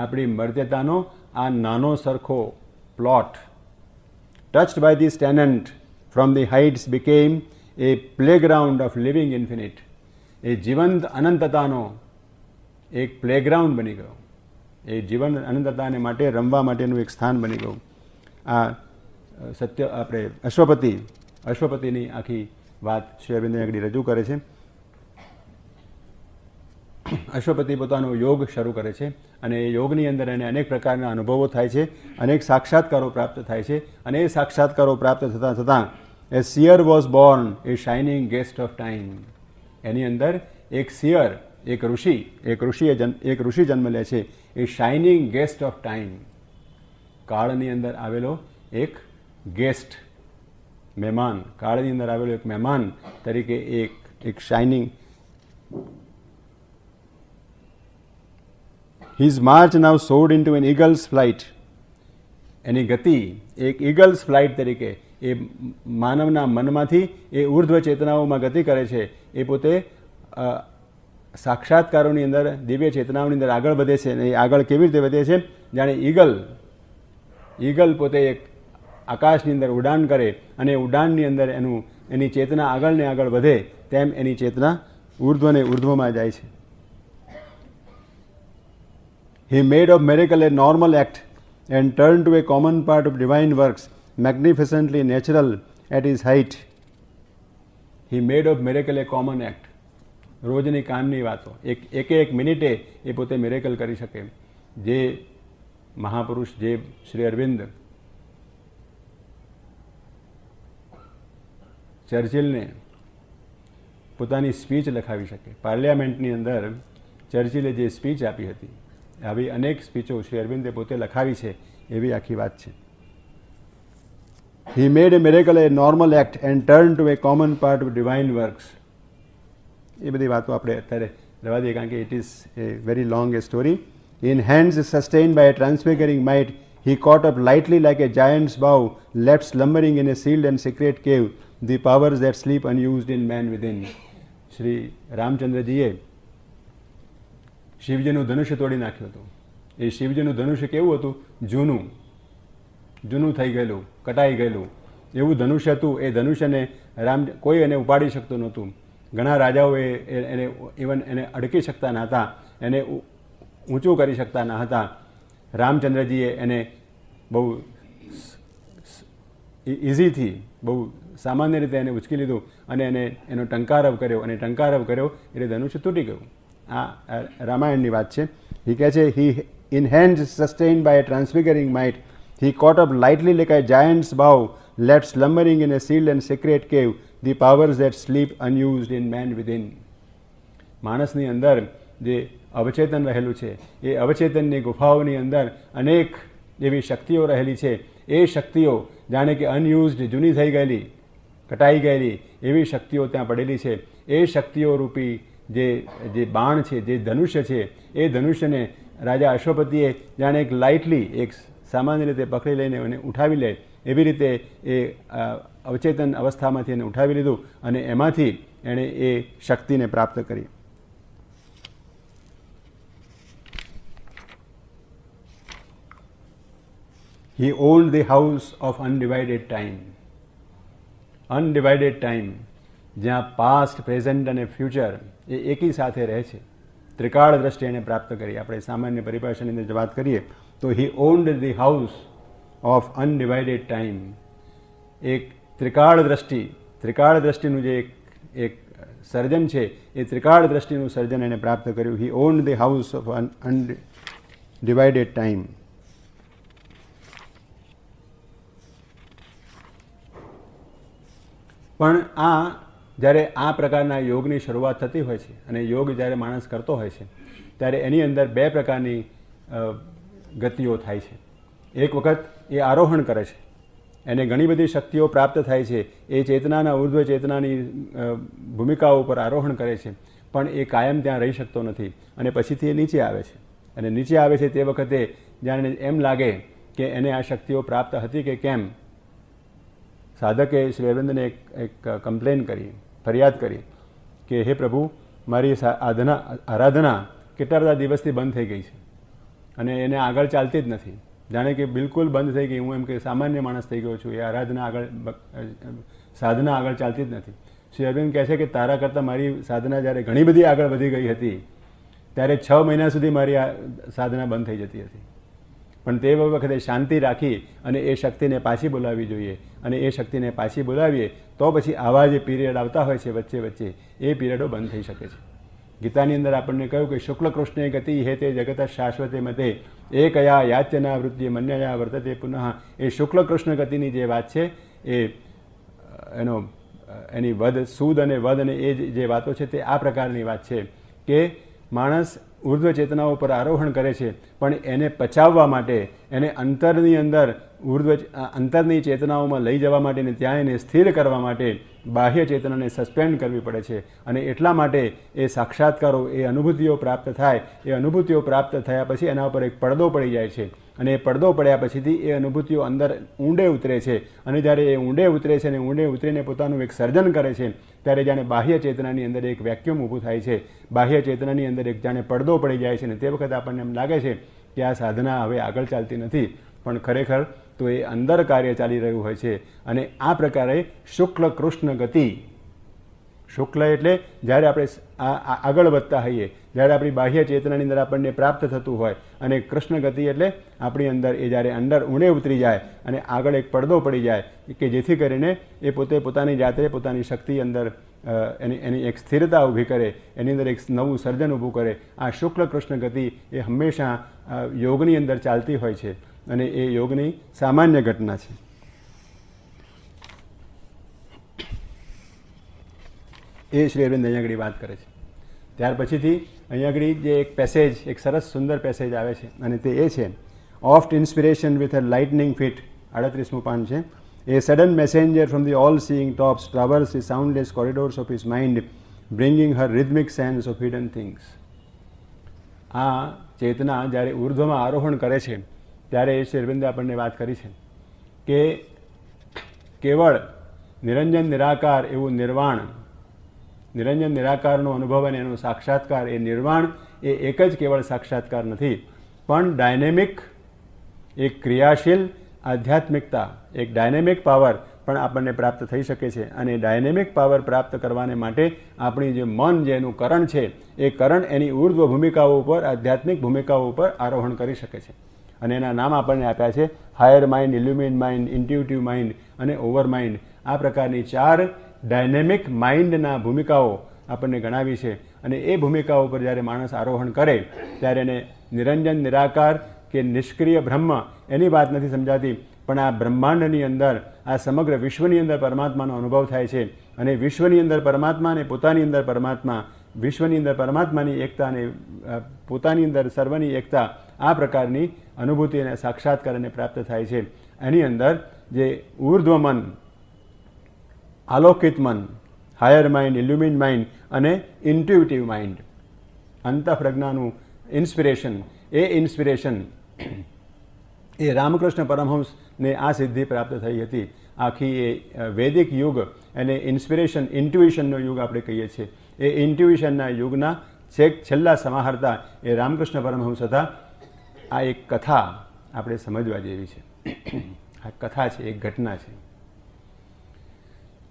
આપણી મર્યાદાનો આ નાનો સરખો plot touched by the stagnant from the heights became a playground of living infinite એ જીવંત અનંતતાનો એક પ્લેગ્રાઉન્ડ બની ગયો એ જીવન અનંતતાને માટે રમવા માટેનું એક સ્થાન બની ગયું આ સત્ય આપણે અશ્વપતિ અશ્વપતિની આખી વાત શ્રી અરવિંદ આગળ રજૂ કરે છે અશ્વપતિ પોતાનો યોગ શરૂ કરે છે અને એ યોગની અંદર એને અનેક પ્રકારના અનુભવો થાય છે અનેક સાક્ષાત્કારો પ્રાપ્ત થાય છે અને એ સાક્ષાત્કારો પ્રાપ્ત થતાં થતાં a seer was born a shining guest of time એની અંદર એક સિયર એક ઋષિ એક ઋષિએ એક ઋષિ જન્મ લે છે a shining guest of time કાળની અંદર આવેલો એક ગેસ્ટ મહેમાન કાળની અંદર આવેલો એક મહેમાન તરીકે એક એક shining his march now soared into an eagle's flight એની ગતિ એક ઇગલ્સ ફ્લાઇટ તરીકે એ માનવના મનમાંથી એ ઉર્ધ્વ ચેતનાઓમાં ગતિ કરે છે એ પોતે સાક્ષાત્કારોની અંદર દિવ્ય ચેતનાઓની અંદર આગળ વધે છે અને એ આગળ કેવી રીતે વધે છે જાણે ઈગલ ઈગલ પોતે એક આકાશની અંદર ઉડાન કરે અને ઉડાનની અંદર એનું એની ચેતના આગળ ને આગળ વધે તેમ એની ચેતના ઉર્ધ્વ ને ઉર્ધ્વમાં જાય છે he made of miracle a normal act and turn to a common part of divine works magnificently natural at his height. He made of miracle a common act. રોજની કામની વાતો એક એકે એક મિનિટે એ પોતે મિરેકલ કરી શકે જે મહાપુરુષ જે શ્રી અરવિંદ ચર્ચિલને પોતાની સ્પીચ લખાવી શકે પાર્લિયામેન્ટની અંદર ચર્ચિલે જે સ્પીચ આપી હતી આવી અનેક સ્પીચો શ્રી અરવિંદે પોતે લખાવી છે એવી આખી વાત છે He made a miracle a normal act and turned to a common part of divine works. એ બધી વાતો આપણે અત્યારે રહેવા દઈએ કારણ કે it is a very long a story in hands sustain by a transfiguring He caught up lightly like a giant's bow, left slumbering in a sealed and secret cave, the powers that sleep unused in man within. Shri રામચંદ્રજીએ શિવજીનું ધનુષ્ય તોડી નાખ્યું હતું એ શિવજીનું ધનુષ્ય કેવું હતું જૂનું જૂનું થઈ ગયેલું કટાઈ ગયેલું એવું ધનુષ્ય હતું એ ધનુષ્યને રામ કોઈ એને ઉપાડી શકતું નહોતું ઘણા રાજાઓએ એને ઇવન એને અડકી શકતા ન હતા એને ઊંચું કરી શકતા ન હતા રામચંદ્રજીએ એને બહુ ઇઝીથી બહુ સામાન્ય રીતે એને ઉચકી લીધું અને એને એનો ટંકારવ કર્યો અને ટંકારવ કર્યો એટલે ધનુષ્ય તૂટી ગયું આ રામાયણની વાત છે હી કહે છે he in hand sustain by transfiguring might He caught up lightly like giant's giant's bough, left slumbering in a sealed and secret cave, the powers that sleep unused in man within. માણસની અંદર જે અવચેતન રહેલું છે એ અવચેતનની ગુફાઓની અંદર અનેક એવી શક્તિઓ રહેલી છે એ શક્તિઓ જાણે કે અનયુઝડ જૂની થઈ ગયેલી કટાઈ ગયેલી એવી શક્તિઓ ત્યાં પડેલી છે એ શક્તિઓ રૂપી જે જે બાણ છે જે ધનુષ્ય છે એ ધનુષ્યને રાજા અશ્વપતિએ જાણે એક લાઇટલી એક સામાન્ય રીતે પકડી લઈને એને ઉઠાવી લે એવી રીતે એ અવચેતન અવસ્થામાંથી એને ઉઠાવી લીધું અને એમાંથી એણે એ શક્તિને પ્રાપ્ત કરી he owned the house of undivided time undivided time જ્યાં પાસ્ટ પ્રેઝન્ટ અને ફ્યુચર એ એકી સાથે રહે છે ત્રિકાળ દ્રષ્ટિ એને પ્રાપ્ત કરી આપણે સામાન્ય પરિભાષાની અંદર વાત કરીએ તો he owned the house of undivided time એક ત્રિકાળ દ્રષ્ટિ ત્રિકાળ દ્રષ્ટિનું જે એક એક સર્જન છે એ ત્રિકાળ દ્રષ્ટિનું સર્જન એણે પ્રાપ્ત કર્યું he owned the house of undivided time પણ આ જ્યારે આ પ્રકારના યોગની શરૂઆત થતી હોય છે અને યોગ જ્યારે માણસ કરતો હોય છે ત્યારે એની અંદર બે પ્રકારની ગતિઓ થાય છે એક વખત એ આરોહણ કરે છે એને ઘણી બધી શક્તિઓ પ્રાપ્ત થાય છે એ ચેતનાના ઉર્ધ્વ ચેતનાની ભૂમિકાઓ ઉપર આરોહણ કરે છે પણ એ કાયમ ત્યાં રહી શકતો નથી અને પછીથી એ નીચે આવે છે અને નીચે આવે છે તે વખતે જાણે એમ લાગે કે એને આ શક્તિઓ પ્રાપ્ત હતી કે કેમ સાધકે શ્રી અરવિંદને એક એક કમ્પ્લેન કરી ફરિયાદ કરી કે હે પ્રભુ મારી આરાધના કેટલા બધા દિવસથી બંધ થઈ ગઈ છે અને એને આગળ ચાલતી જ નથી જાણે કે બિલકુલ બંધ થઈ ગઈ હું એમ કે સામાન્ય માણસ થઈ ગયો છું એ આરાધના આગળ સાધના આગળ ચાલતી જ નથી શ્રી અરવિંદ કહે છે કે તારા કરતાં મારી સાધના જ્યારે ઘણી બધી આગળ વધી ગઈ હતી ત્યારે છ મહિના સુધી મારી આ સાધના બંધ થઈ જતી હતી પણ તે વખતે શાંતિ રાખી અને એ શક્તિને પાછી બોલાવી જોઈએ અને એ શક્તિને પાછી બોલાવીએ તો પછી આવા જે પીરિયડ આવતા હોય છે વચ્ચે વચ્ચે એ પીરિયડો બંધ થઈ શકે છે ગીતાની અંદર આપણને કહ્યું કે શુક્લ કૃષ્ણે ગતિ હેતે જગત શાશ્વતે મતે એ કયા યાચના વૃત્તિ મન્યયા વર્તતે પુનઃ એ શુક્લ કૃષ્ણ ગતિની જે વાત છે એ એનો એની વધ સૂદ અને વધ અને એ જે વાતો છે તે આ પ્રકારની વાત છે કે માણસ ઉર્ધ્વ ચેતના ઉપર આરોહણ કરે છે પણ એને પચાવવા માટે એને અંતરની અંદર ઉર્ધ્વ અંતરની ચેતનાઓમાં લઈ જવા માટેને ત્યાં એને સ્થિર કરવા માટે બાહ્ય ચેતનાને સસ્પેન્ડ કરવી પડે છે અને એટલા માટે એ સાક્ષાત્કારો એ અનુભૂતિઓ પ્રાપ્ત થાય એ અનુભૂતિઓ પ્રાપ્ત થયા પછી એના ઉપર એક પડદો પડી જાય છે અને એ પડદો પડ્યા પછીથી એ અનુભૂતિઓ અંદર ઊંડે ઉતરે છે અને જ્યારે એ ઊંડે ઉતરે છે અને ઊંડે ઉતરીને પોતાનું એક સર્જન કરે છે ત્યારે જાણે બાહ્ય ચેતનાની અંદર એક વેક્યુમ ઊભું થાય છે બાહ્ય ચેતનાની અંદર એક જાણે પડદો પડી જાય છે અને તે વખત આપણને એમ લાગે છે કે આ સાધના હવે આગળ ચાલતી નથી પણ ખરેખર તો એ અંદર કાર્ય ચાલી રહ્યું હોય છે અને આ પ્રકારે શુક્લ કૃષ્ણ ગતિ શુક્લ એટલે જ્યારે આપણે આગળ વધતા હોઈએ જ્યારે આપણી બાહ્ય ચેતનાની અંદર આપણને પ્રાપ્ત થતું હોય અને કૃષ્ણ ગતિ એટલે આપણી અંદર એ જ્યારે અંદર ઊણે ઉતરી જાય અને આગળ એક પડદો પડી જાય કે જેથી કરીને એ પોતે પોતાની જાતે પોતાની શક્તિ અંદર એની એની એક સ્થિરતા ઊભી કરે એની અંદર એક નવું સર્જન ઊભું કરે આ શુક્લ કૃષ્ણ ગતિ એ હંમેશા યોગની અંદર ચાલતી હોય છે અને એ યોગની સામાન્ય ઘટના છે એ શ્રી અરવિંદ અહીંયા આગળ વાત કરે છે ત્યાર પછીથી અહીંયા આગળ જે એક પેસેજ એક સરસ સુંદર પેસેજ આવે છે અને તે એ છે oft inspiration with a lightning fit આડત્રીસમું પાન છે a sudden messenger from the all seeing tops traverse the soundless corridors of his mind bringing her rhythmic sense of hidden things આ ચેતના જ્યારે ઉર્ધ્વમાં આરોહણ કરે છે ત્યારે એ શેરબિંદે આપણને વાત કરી છે કે કેવળ નિરંજન નિરાકાર એવું નિર્વાણ નિરંજન નિરાકારનો અનુભવ અને એનો સાક્ષાત્કાર એ નિર્વાણ એ એક જ કેવળ સાક્ષાત્કાર નથી પણ ડાયનેમિક એક ક્રિયાશીલ આધ્યાત્મિકતા એક ડાયનેમિક પાવર પણ આપણને પ્રાપ્ત થઈ શકે છે અને ડાયનેમિક પાવર પ્રાપ્ત કરવાને માટે આપણી જે મન જેનું કરણ છે એ કરણ એની ઉર્ધ્વ ભૂમિકાઓ ઉપર આધ્યાત્મિક ભૂમિકાઓ ઉપર આરોહણ કરી શકે છે અને એના નામ આપણને આપ્યા છે higher mind illumine mind intuitive mind અને ઓવર માઇન્ડ આ પ્રકારની ચાર ડાયનેમિક માઇન્ડના ભૂમિકાઓ આપણને ગણાવી છે અને એ ભૂમિકાઓ પર જ્યારે માણસ આરોહણ કરે ત્યારે એને નિરંજન નિરાકાર કે નિષ્ક્રિય બ્રહ્મ એની વાત નથી સમજાતી પણ આ બ્રહ્માંડની અંદર આ સમગ્ર વિશ્વની અંદર પરમાત્માનો અનુભવ થાય છે અને વિશ્વની અંદર પરમાત્માને પોતાની અંદર પરમાત્મા વિશ્વની અંદર પરમાત્માની એકતા અને પોતાની અંદર સર્વની એકતા આ પ્રકારની અનુભૂતિ અને સાક્ષાત્કાર એને પ્રાપ્ત થાય છે એની અંદર જે ઉર્ધ્વ મન આલોકિત મન હાયર માઇન્ડ ઇલ્યુમિન માઇન્ડ અને ઇન્ટ્યુટિવ માઇન્ડ અંતઃપ્રજ્ઞાનું ઇન્સ્પિરેશન એ ઇન્સ્પિરેશન એ રામકૃષ્ણ પરમહંસને આ સિદ્ધિ પ્રાપ્ત થઈ હતી આખી એ વૈદિક યુગ એને ઇન્સ્પિરેશન ઇન્ટ્યુઇશનનો યુગ આપણે કહીએ છીએ એ ઇન્ટ્યુશનના યુગના છેક છેલ્લા સમાહર્તા એ રામકૃષ્ણ પરમહંસ હતા આ એક કથા આપણે સમજવા જેવી છે આ કથા છે એક ઘટના છે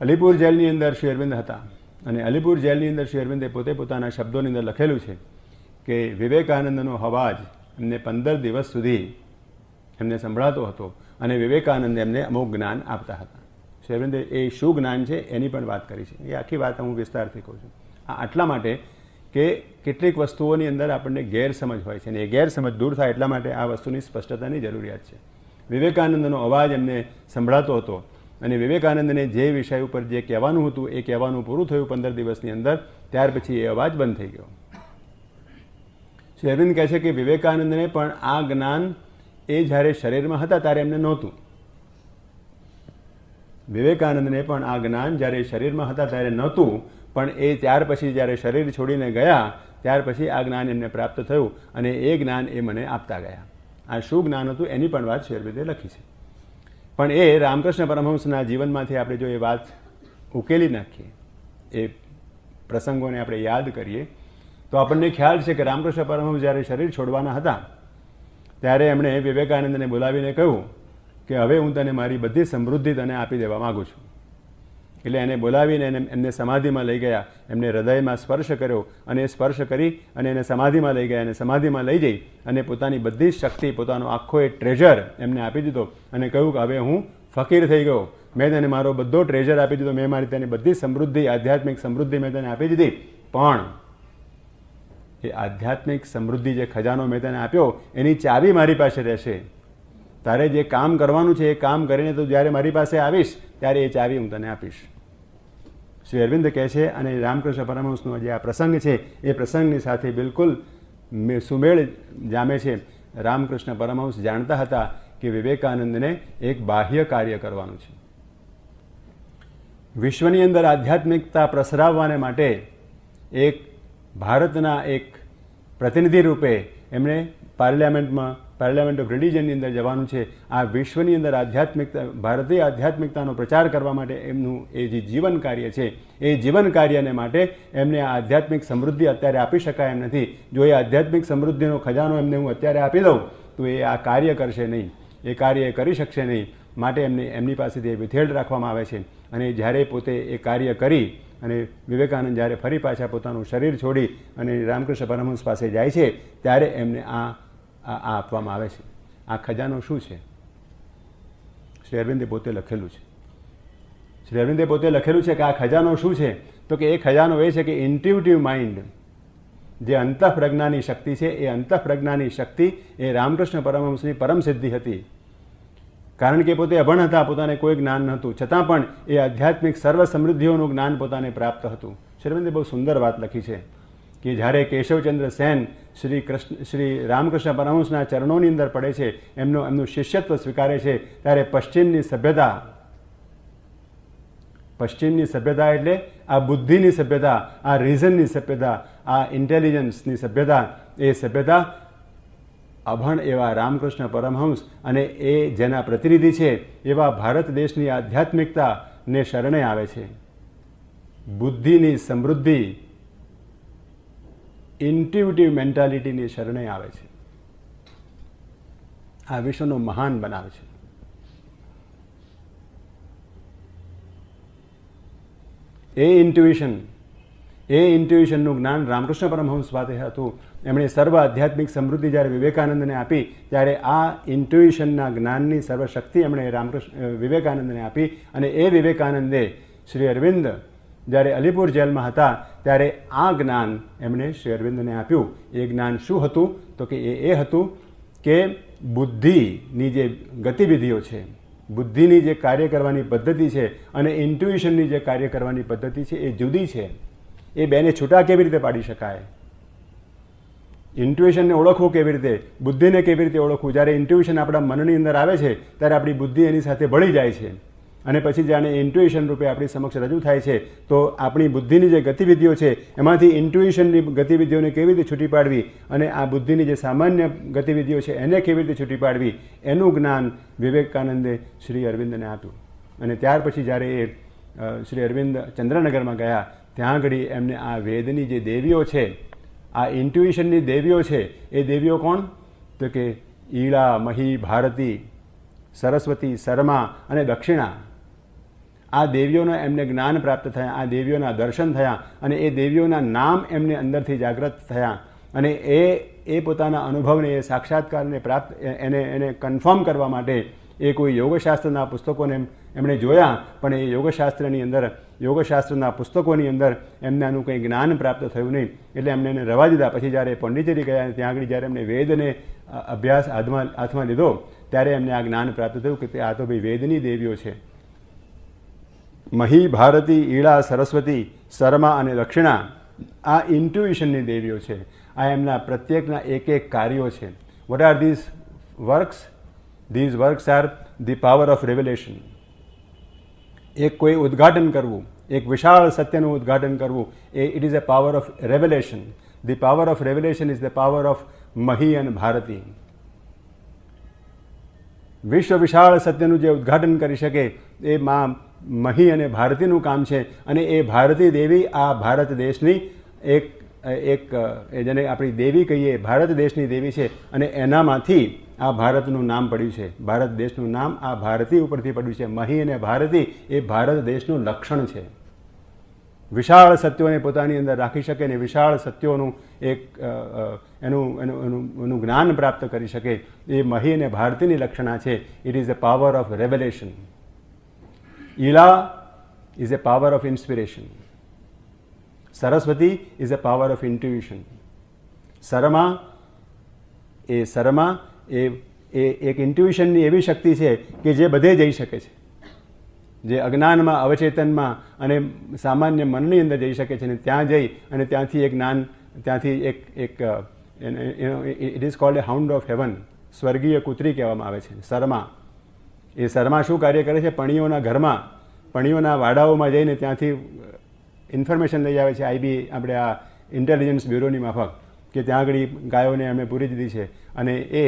અલીપુર જેલની અંદર શ્રી અરવિંદ હતા અને અલીપુર જેલની અંદર શ્રી અરવિંદે પોતે પોતાના શબ્દોની અંદર લખેલું છે કે વિવેકાનંદનો અવાજ એમને પંદર દિવસ સુધી એમને સંભળાતો હતો અને વિવેકાનંદ એમને અમુક જ્ઞાન આપતા હતા શ્રી અરવિંદે એ શું જ્ઞાન છે એની પણ વાત કરી છે એ આખી વાત હું વિસ્તારથી કહું છું આ આટલા માટે કે કેટલીક વસ્તુઓની અંદર આપણને ગેરસમજ હોય છે અને એ ગેરસમજ દૂર થાય એટલા માટે આ વસ્તુની સ્પષ્ટતાની જરૂરિયાત છે વિવેકાનંદનો અવાજ એમને સંભળાતો હતો અને વિવેકાનંદને જે વિષય ઉપર જે કહેવાનું હતું એ કહેવાનું પૂરું થયું પંદર દિવસની અંદર ત્યાર પછી એ અવાજ બંધ થઈ ગયો શ્રી અરવિંદ કહે છે કે વિવેકાનંદને પણ આ જ્ઞાન એ જ્યારે શરીરમાં હતા ત્યારે એમને નહોતું વિવેકાનંદને પણ આ જ્ઞાન જ્યારે શરીરમાં હતા ત્યારે નહોતું પણ એ ત્યાર પછી જ્યારે શરીર છોડીને ગયા ત્યાર પછી આ જ્ઞાન એમને પ્રાપ્ત થયું અને એ જ્ઞાન એ મને આપતા ગયા આ શું જ્ઞાન હતું એની પણ વાત શેરબેદે લખી છે પણ એ રામકૃષ્ણ પરમહંસના જીવનમાંથી આપણે જો એ વાત ઉકેલી નાખીએ એ પ્રસંગોને આપણે યાદ કરીએ તો આપણને ખ્યાલ છે કે રામકૃષ્ણ પરમહંસ જ્યારે શરીર છોડવાના હતા ત્યારે એમણે વિવેકાનંદને બોલાવીને કહ્યું કે હવે હું તને મારી બધી સમૃદ્ધિ તને આપી દેવા માગું છું એટલે એને બોલાવીને એને એમને સમાધિમાં લઈ ગયા એમને હૃદયમાં સ્પર્શ કર્યો અને સ્પર્શ કરી અને એને સમાધિમાં લઈ ગયા અને સમાધિમાં લઈ જઈ અને પોતાની બધી જ શક્તિ પોતાનો આખો એ ટ્રેઝર એમને આપી દીધો અને કહ્યું કે હવે હું ફકીર થઈ ગયો મેં તેને મારો બધો ટ્રેઝર આપી દીધો મેં મારી તેની બધી સમૃદ્ધિ આધ્યાત્મિક સમૃદ્ધિ મેં તેને આપી દીધી પણ એ આધ્યાત્મિક સમૃદ્ધિ જે ખજાનો મેં તેને આપ્યો એની ચાવી મારી પાસે રહેશે તારે જે કામ કરવાનું છે એ કામ કરીને તું જ્યારે મારી પાસે આવીશ ત્યારે એ ચાવી હું તને આપીશ શ્રી અરવિંદ કહે છે અને રામકૃષ્ણ પરમહંસનો જે આ પ્રસંગ છે એ પ્રસંગની સાથે બિલકુલ સુમેળ જામે છે રામકૃષ્ણ પરમહંસ જાણતા હતા કે વિવેકાનંદને એક બાહ્ય કાર્ય કરવાનું છે વિશ્વની અંદર આધ્યાત્મિકતા પ્રસરાવવાને માટે એક ભારતના એક પ્રતિનિધિ રૂપે એમણે પાર્લિયામેન્ટમાં પાર્લામેન્ટ ઓફ રિલિજનની અંદર જવાનું છે આ વિશ્વની અંદર આધ્યાત્મિકતા ભારતીય આધ્યાત્મિકતાનો પ્રચાર કરવા માટે એમનું એ જે જીવન કાર્ય છે એ જીવન કાર્યને માટે એમને આ આધ્યાત્મિક સમૃદ્ધિ અત્યારે આપી શકાય એમ નથી જો એ આધ્યાત્મિક સમૃદ્ધિનો ખજાનો એમને હું અત્યારે આપી દઉં તો એ આ કાર્ય કરશે નહીં એ કાર્ય કરી શકશે નહીં માટે એમને એમની પાસેથી એ વિથેડ રાખવામાં આવે છે અને જ્યારે પોતે એ કાર્ય કરી અને વિવેકાનંદ જ્યારે ફરી પાછા પોતાનું શરીર છોડી અને રામકૃષ્ણ પરમહંસ પાસે જાય છે ત્યારે એમને આ આ આપવામાં આવે છે આ ખજાનો શું છે શ્રી અરવિંદે પોતે લખેલું છે શ્રી અરવિંદે પોતે લખેલું છે કે આ ખજાનો શું છે તો કે એ ખજાનો એ છે કે ઇન્ટ્યુટિવ માઇન્ડ જે અંતઃપ્રજ્ઞાની શક્તિ છે એ અંતઃપ્રજ્ઞાની શક્તિ એ રામકૃષ્ણ પરમહંસની પરમસિદ્ધિ હતી કારણ કે પોતે અભણ હતા પોતાને કોઈ જ્ઞાન નહોતું છતાં પણ એ આધ્યાત્મિક સર્વ સમૃદ્ધિઓનું જ્ઞાન પોતાને પ્રાપ્ત હતું શ્રીરવિંદે બહુ સુંદર વાત લખી છે કે જ્યારે કેશવચંદ્ર સેન શ્રી કૃષ્ણ શ્રી રામકૃષ્ણ પરમહંસના ચરણોની અંદર પડે છે એમનો એમનું શિષ્યત્વ સ્વીકારે છે ત્યારે પશ્ચિમની સભ્યતા પશ્ચિમની સભ્યતા એટલે આ બુદ્ધિની સભ્યતા આ રીઝનની સભ્યતા આ ઇન્ટેલિજન્સની સભ્યતા એ સભ્યતા અભણ એવા રામકૃષ્ણ પરમહંસ અને એ જેના પ્રતિનિધિ છે એવા ભારત દેશની આધ્યાત્મિકતાને શરણે આવે છે બુદ્ધિની સમૃદ્ધિ ઇન્ટ્યુટિવ મેન્ટાલિટીની શરણે આવે છે આ વિશ્વનો મહાન બનાવે છે એ ઇન્ટ્યુશન એ ઇન્ટ્યુશનનું જ્ઞાન રામકૃષ્ણ પરમહંસ પાસે હતું એમણે સર્વ આધ્યાત્મિક સમૃદ્ધિ જ્યારે વિવેકાનંદને આપી ત્યારે આ ઇન્ટ્યુશનના જ્ઞાનની સર્વશક્તિ એમણે રામકૃષ્ણ વિવેકાનંદને આપી અને એ વિવેકાનંદે શ્રી અરવિંદ જ્યારે અલીપુર જેલમાં હતા ત્યારે આ જ્ઞાન એમણે શેરવિંદને આપ્યું એ જ્ઞાન શું હતું તો કે એ એ હતું કે બુદ્ધિની જે ગતિવિધિઓ છે બુદ્ધિની જે કાર્ય કરવાની પદ્ધતિ છે અને ઇન્ટ્યુશનની જે કાર્ય કરવાની પદ્ધતિ છે એ જુદી છે એ બેને છૂટા કેવી રીતે પાડી શકાય ઇન્ટ્યુએશનને ઓળખવું કેવી રીતે બુદ્ધિને કેવી રીતે ઓળખવું જ્યારે ઇન્ટ્યુશન આપણા મનની અંદર આવે છે ત્યારે આપણી બુદ્ધિ એની સાથે ભળી જાય છે અને પછી જાણે ઇન્ટ્યુએશન રૂપે આપણી સમક્ષ રજૂ થાય છે તો આપણી બુદ્ધિની જે ગતિવિધિઓ છે એમાંથી ઇન્ટ્યુએશનની ગતિવિધિઓને કેવી રીતે છૂટી પાડવી અને આ બુદ્ધિની જે સામાન્ય ગતિવિધિઓ છે એને કેવી રીતે છૂટી પાડવી એનું જ્ઞાન વિવેકાનંદે શ્રી અરવિંદને આપ્યું અને ત્યાર પછી જ્યારે એ શ્રી અરવિંદ ચંદ્રનગરમાં ગયા ત્યાં આગળ એમને આ વેદની જે દેવીઓ છે આ ઇન્ટ્યુએશનની દેવીઓ છે એ દેવીઓ કોણ તો કે ઈળા મહી ભારતી સરસ્વતી શર્મા અને દક્ષિણા આ દેવીઓનો એમને જ્ઞાન પ્રાપ્ત થયા આ દેવીઓના દર્શન થયા અને એ દેવીઓના નામ એમને અંદરથી જાગૃત થયા અને એ એ પોતાના અનુભવને એ સાક્ષાત્કારને પ્રાપ્ત એને એને કન્ફર્મ કરવા માટે એ કોઈ યોગશાસ્ત્રના પુસ્તકોને એમણે જોયા પણ એ યોગશાસ્ત્રની અંદર યોગશાસ્ત્રના પુસ્તકોની અંદર એમને આનું કંઈ જ્ઞાન પ્રાપ્ત થયું નહીં એટલે એમને એને રવા દીધા પછી જ્યારે પોંડિચેરી ગયા ત્યાં આગળ જ્યારે એમને વેદને અભ્યાસ હાથમાં હાથમાં લીધો ત્યારે એમને આ જ્ઞાન પ્રાપ્ત થયું કે આ તો ભાઈ વેદની દેવીઓ છે મહી ભારતી ઈળા સરસ્વતી શર્મા અને દક્ષિણા આ ઇન્ટ્યુઇશનની દેવીઓ છે આ એમના પ્રત્યેકના એક એક કાર્યો છે what are these works these works are the power of revelation એક કોઈ ઉદ્ઘાટન કરવું એક વિશાળ સત્યનું ઉદ્ઘાટન કરવું એ it is a power of revelation the power of revelation is the power of Mahi અને ભારતી વિશ્વ વિશાળ સત્યનું જે ઉદ્ઘાટન કરી શકે એ માં મહી અને ભારતીનું કામ છે અને એ ભારતી દેવી આ ભારત દેશની એક એક જેને આપણી દેવી કહીએ ભારત દેશની દેવી છે અને એનામાંથી આ ભારતનું નામ પડ્યું છે ભારત દેશનું નામ આ ભારતી ઉપરથી પડ્યું છે મહી અને ભારતી એ ભારત દેશનું લક્ષણ છે વિશાળ સત્યોને પોતાની અંદર રાખી શકે અને વિશાળ સત્યોનું એક એનું એનું એનું એનું જ્ઞાન પ્રાપ્ત કરી શકે એ મહી અને ભારતીની લક્ષણા છે it is the power of revelation Ila is a power of inspiration. Saraswati is a power of intuition. Sarama એ શરમા એ એ એક ઇન્ટ્યુશનની એવી શક્તિ છે કે જે બધે જઈ શકે છે જે અજ્ઞાનમાં અવચેતનમાં અને સામાન્ય મનની અંદર જઈ શકે છે અને ત્યાં જઈ અને ત્યાંથી એક જ્ઞાન ત્યાંથી એક એક it is called a hound of heaven સ્વર્ગીય કૂતરી કહેવામાં આવે છે શર્મા એ શર્મા શું કાર્ય કરે છે પણીઓના ઘરમાં પણીઓના વાડાઓમાં જઈને ત્યાંથી ઇન્ફોર્મેશન લઈ આવે છે આઈબી આપણે આ ઇન્ટેલિજન્સ બ્યુરોની માફક કે ત્યાં આગળ ગાયોને અમે પૂરી દીધી છે અને એ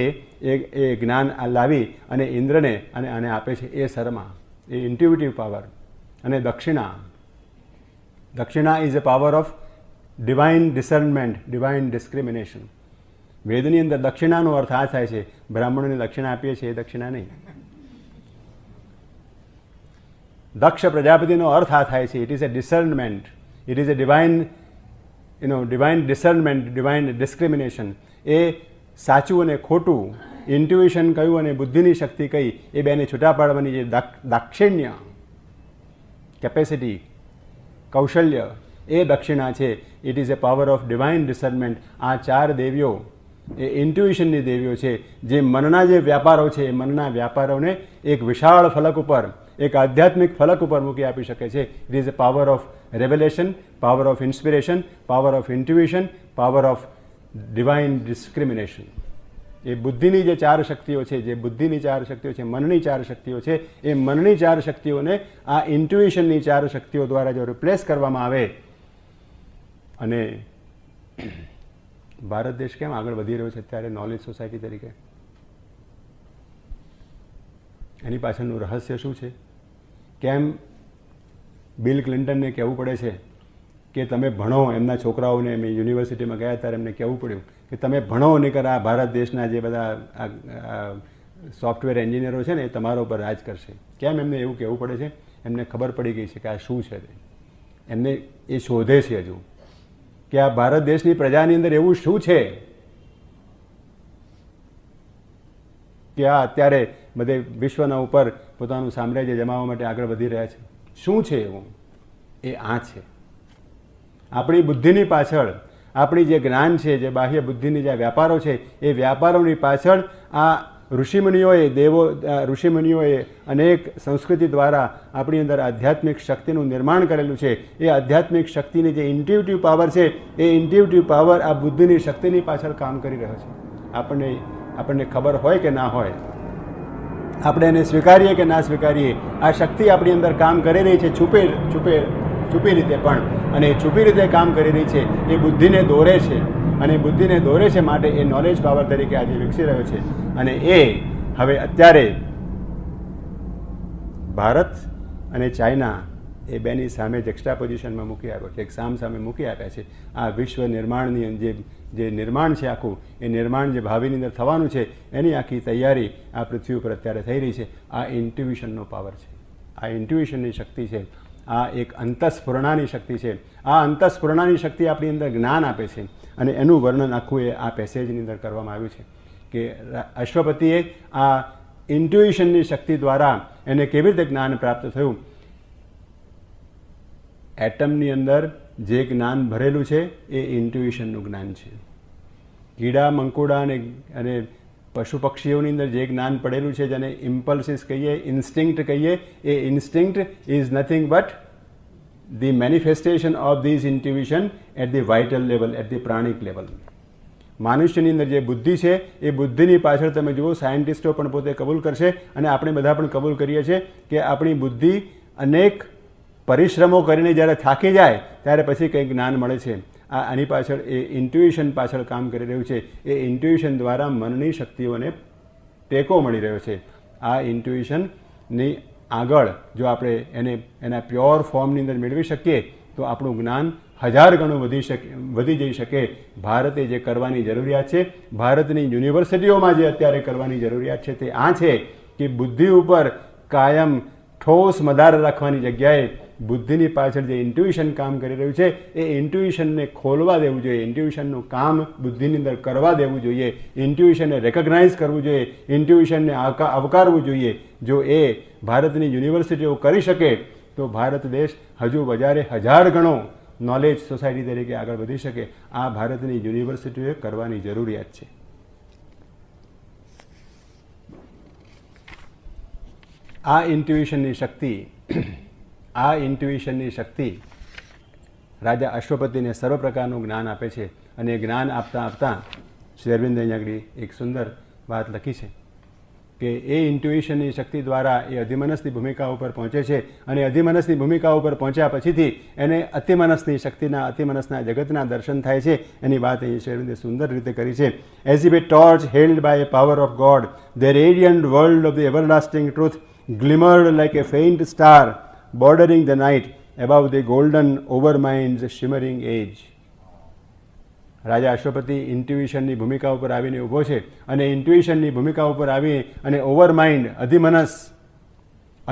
એ જ્ઞાન લાવી અને ઇન્દ્રને અને આને આપે છે એ શર્મા એ ઇન્ટ્યુટિવ પાવર અને Dakshina Dakshina is a power of divine discernment divine discrimination વેદની અંદર દક્ષિણાનો અર્થ આ થાય છે બ્રાહ્મણોને દક્ષિણા આપીએ છીએ એ દક્ષિણા નહીં દક્ષ પ્રજાપતિનો અર્થ આ થાય છે it is a discernment it is a divine you divine discernment divine discrimination એ સાચું અને ખોટું ઇન્ટ્યુએશન કયું અને બુદ્ધિની શક્તિ કઈ એ બેને છૂટા પાડવાની જે દાક્ષિણ્ય કેપેસિટી કૌશલ્ય એ દક્ષિણા છે it is a power of divine discernment આ ચાર દેવીઓ એ ઇન્ટ્યુએશનની દેવીઓ છે જે મનના જે વ્યાપારો છે એ મનના વ્યાપારોને એક વિશાળ ફલક ઉપર એક આધ્યાત્મિક ફલક ઉપર મૂકી આપી શકે છે it is a power of revelation power of inspiration power of intuition power of divine discrimination એ બુદ્ધિની જે ચાર શક્તિઓ છે જે બુદ્ધિની ચાર શક્તિઓ છે મનની ચાર શક્તિઓ છે એ મનની ચાર શક્તિઓને આ ઇન્ટ્યુશનની ચાર શક્તિઓ દ્વારા જો રિપ્લેસ કરવામાં આવે અને ભારત દેશ કેમ આગળ વધી રહ્યો છે અત્યારે નોલેજ સોસાયટી તરીકે એની પાછળનું રહસ્ય શું છે કેમ બિલ ક્લિન્ટનને કહેવું પડે છે કે તમે ભણો એમના છોકરાઓને મેં યુનિવર્સિટીમાં ગયા ત્યારે એમને કહેવું પડ્યું કે તમે ભણો નીકળ આ ભારત દેશના જે બધા સોફ્ટવેર એન્જિનિયરો છે ને એ તમારા ઉપર રાજ કરશે કેમ એમને એવું કહેવું પડે છે એમને ખબર પડી ગઈ છે કે આ શું છે તે એમને એ શોધે છે હજુ કે આ ભારત દેશની પ્રજાની અંદર એવું શું છે કે આ અત્યારે બધે વિશ્વના ઉપર પોતાનું સામ્રાજ્ય જમાવવા માટે આગળ વધી રહ્યા છે શું છે એવું એ આ છે આપણી બુદ્ધિની પાછળ આપણી જે જ્ઞાન છે જે બાહ્ય બુદ્ધિની જે વ્યાપારો છે એ વ્યાપારોની પાછળ આ ઋષિમુનિઓએ દેવો ઋષિમુનિઓએ અનેક સંસ્કૃતિ દ્વારા આપણી અંદર આધ્યાત્મિક શક્તિનું નિર્માણ કરેલું છે એ આધ્યાત્મિક શક્તિની જે ઇન્ટ્યુટિવ પાવર છે એ ઇન્ટ્યુટિવ પાવર આ બુદ્ધિની શક્તિની પાછળ કામ કરી રહ્યો છે આપણને આપણને ખબર હોય કે ના હોય આપણે એને સ્વીકારીએ કે ના સ્વીકારીએ આ શક્તિ આપણી અંદર કામ કરી રહી છે છુપે છુપે છુપી રીતે પણ અને એ છુપી રીતે કામ કરી રહી છે એ બુદ્ધિને દોરે છે અને બુદ્ધિને દોરે છે માટે એ નોલેજ પાવર તરીકે આજે વિકસી રહ્યો છે અને એ હવે અત્યારે ભારત અને ચાઇના એ બેની સામે એક્સ્ટ્રા પોઝિશનમાં મૂકી આવ્યો છે એક સામ સામે મૂકી આપ્યા છે આ વિશ્વ નિર્માણની જે જે નિર્માણ છે આખું એ નિર્માણ જે ભાવિની અંદર થવાનું છે એની આખી તૈયારી આ પૃથ્વી ઉપર અત્યારે થઈ રહી છે આ ઇન્ટ્યુશનનો પાવર છે આ ઇન્ટ્યુશનની શક્તિ છે આ એક અંતસ્ફૂર્ણાની શક્તિ છે આ અંતસ્ફૂર્ણાની શક્તિ આપણી અંદર જ્ઞાન આપે છે અને એનું વર્ણન આખું એ આ પેસેજની અંદર કરવામાં આવ્યું છે કે અશ્વપતિએ આ ઇન્ટ્યુશનની શક્તિ દ્વારા એને કેવી રીતે જ્ઞાન પ્રાપ્ત થયું એટમની અંદર જે જ્ઞાન ભરેલું છે એ ઇન્ટ્યુઇશનનું જ્ઞાન છે કીડા મંકોડા અને અને પશુ પક્ષીઓની અંદર જે જ્ઞાન પડેલું છે જેને ઇમ્પલ્સિસ કહીએ ઇન્સ્ટિંક્ટ કહીએ એ instinct is nothing but the manifestation of these intuition at the vital level at the pranic level મનુષ્યની અંદર જે બુદ્ધિ છે એ બુદ્ધિની પાછળ તમે જુઓ સાયન્ટિસ્ટો પણ પોતે કબૂલ કરશે અને આપણે બધા પણ કબૂલ કરીએ છીએ કે આપણી બુદ્ધિ અનેક પરિશ્રમો કરીને જ્યારે થાકી જાય ત્યારે પછી કંઈક જ્ઞાન મળે છે આ આની પાછળ એ ઇન્ટ્યુશન પાછળ કામ કરી રહ્યું છે એ ઇન્ટ્યુશન દ્વારા મનની શક્તિઓને ટેકો મળી રહ્યો છે આ ઇન્ટ્યુશનની આગળ જો આપણે એને એના પ્યોર ફોર્મની અંદર મેળવી શકીએ તો આપણું જ્ઞાન હજાર ગણું વધી શકે વધી જઈ શકે ભારતે જે કરવાની જરૂરિયાત છે ભારતની યુનિવર્સિટીઓમાં જે અત્યારે કરવાની જરૂરિયાત છે તે આ છે કે બુદ્ધિ ઉપર કાયમ ઠોસ મદાર રાખવાની જગ્યાએ બુદ્ધિની પાછળ જે ઇન્ટ્યુશન કામ કરી રહ્યું છે એ ઇન્ટ્યુશનને ખોલવા દેવું જોઈએ ઇન્ટ્યુશનનું કામ બુદ્ધિની અંદર કરવા દેવું જોઈએ ઇન્ટ્યુશનને રેકોગ્નાઇઝ કરવું જોઈએ ઇન્ટ્યુશનને આવકારવું જોઈએ જો એ ભારતની યુનિવર્સિટીઓ કરી શકે તો ભારત દેશ હજુ વધારે હજાર ગણો નોલેજ સોસાયટી તરીકે આગળ વધી શકે આ ભારતની યુનિવર્સિટીઓએ કરવાની જરૂરિયાત છે આ ઇન્ટ્યુશનની શક્તિ આ ઇન્ટ્યુઇશનની શક્તિ રાજા અશ્વપતિને સર્વ પ્રકારનું જ્ઞાન આપે છે અને એ જ્ઞાન આપતા આપતા શ્રી અરવિંદ અહીંયા એક સુંદર વાત લખી છે કે એ ઇન્ટ્યુઇશનની શક્તિ દ્વારા એ અધિમનસની ભૂમિકા ઉપર પહોંચે છે અને અધિમનસની ભૂમિકા ઉપર પહોંચ્યા પછીથી એને અતિમનસની શક્તિના અતિમનસના જગતના દર્શન થાય છે એની વાત અહીં શ્રી સુંદર રીતે કરી છે as if a torch held by a power of God the radiant world of the everlasting truth glimmered like a faint star bordering the night night above golden over mind shimmering edge રાજા અશ્વપતિ ઇન્ટ્યુઇશનની ભૂમિકા ઉપર આવીને ઊભો છે અને ઇન્ટ્યુઇશનની ભૂમિકા ઉપર આવી અને ઓવર માઇન્ડ અધિમનસ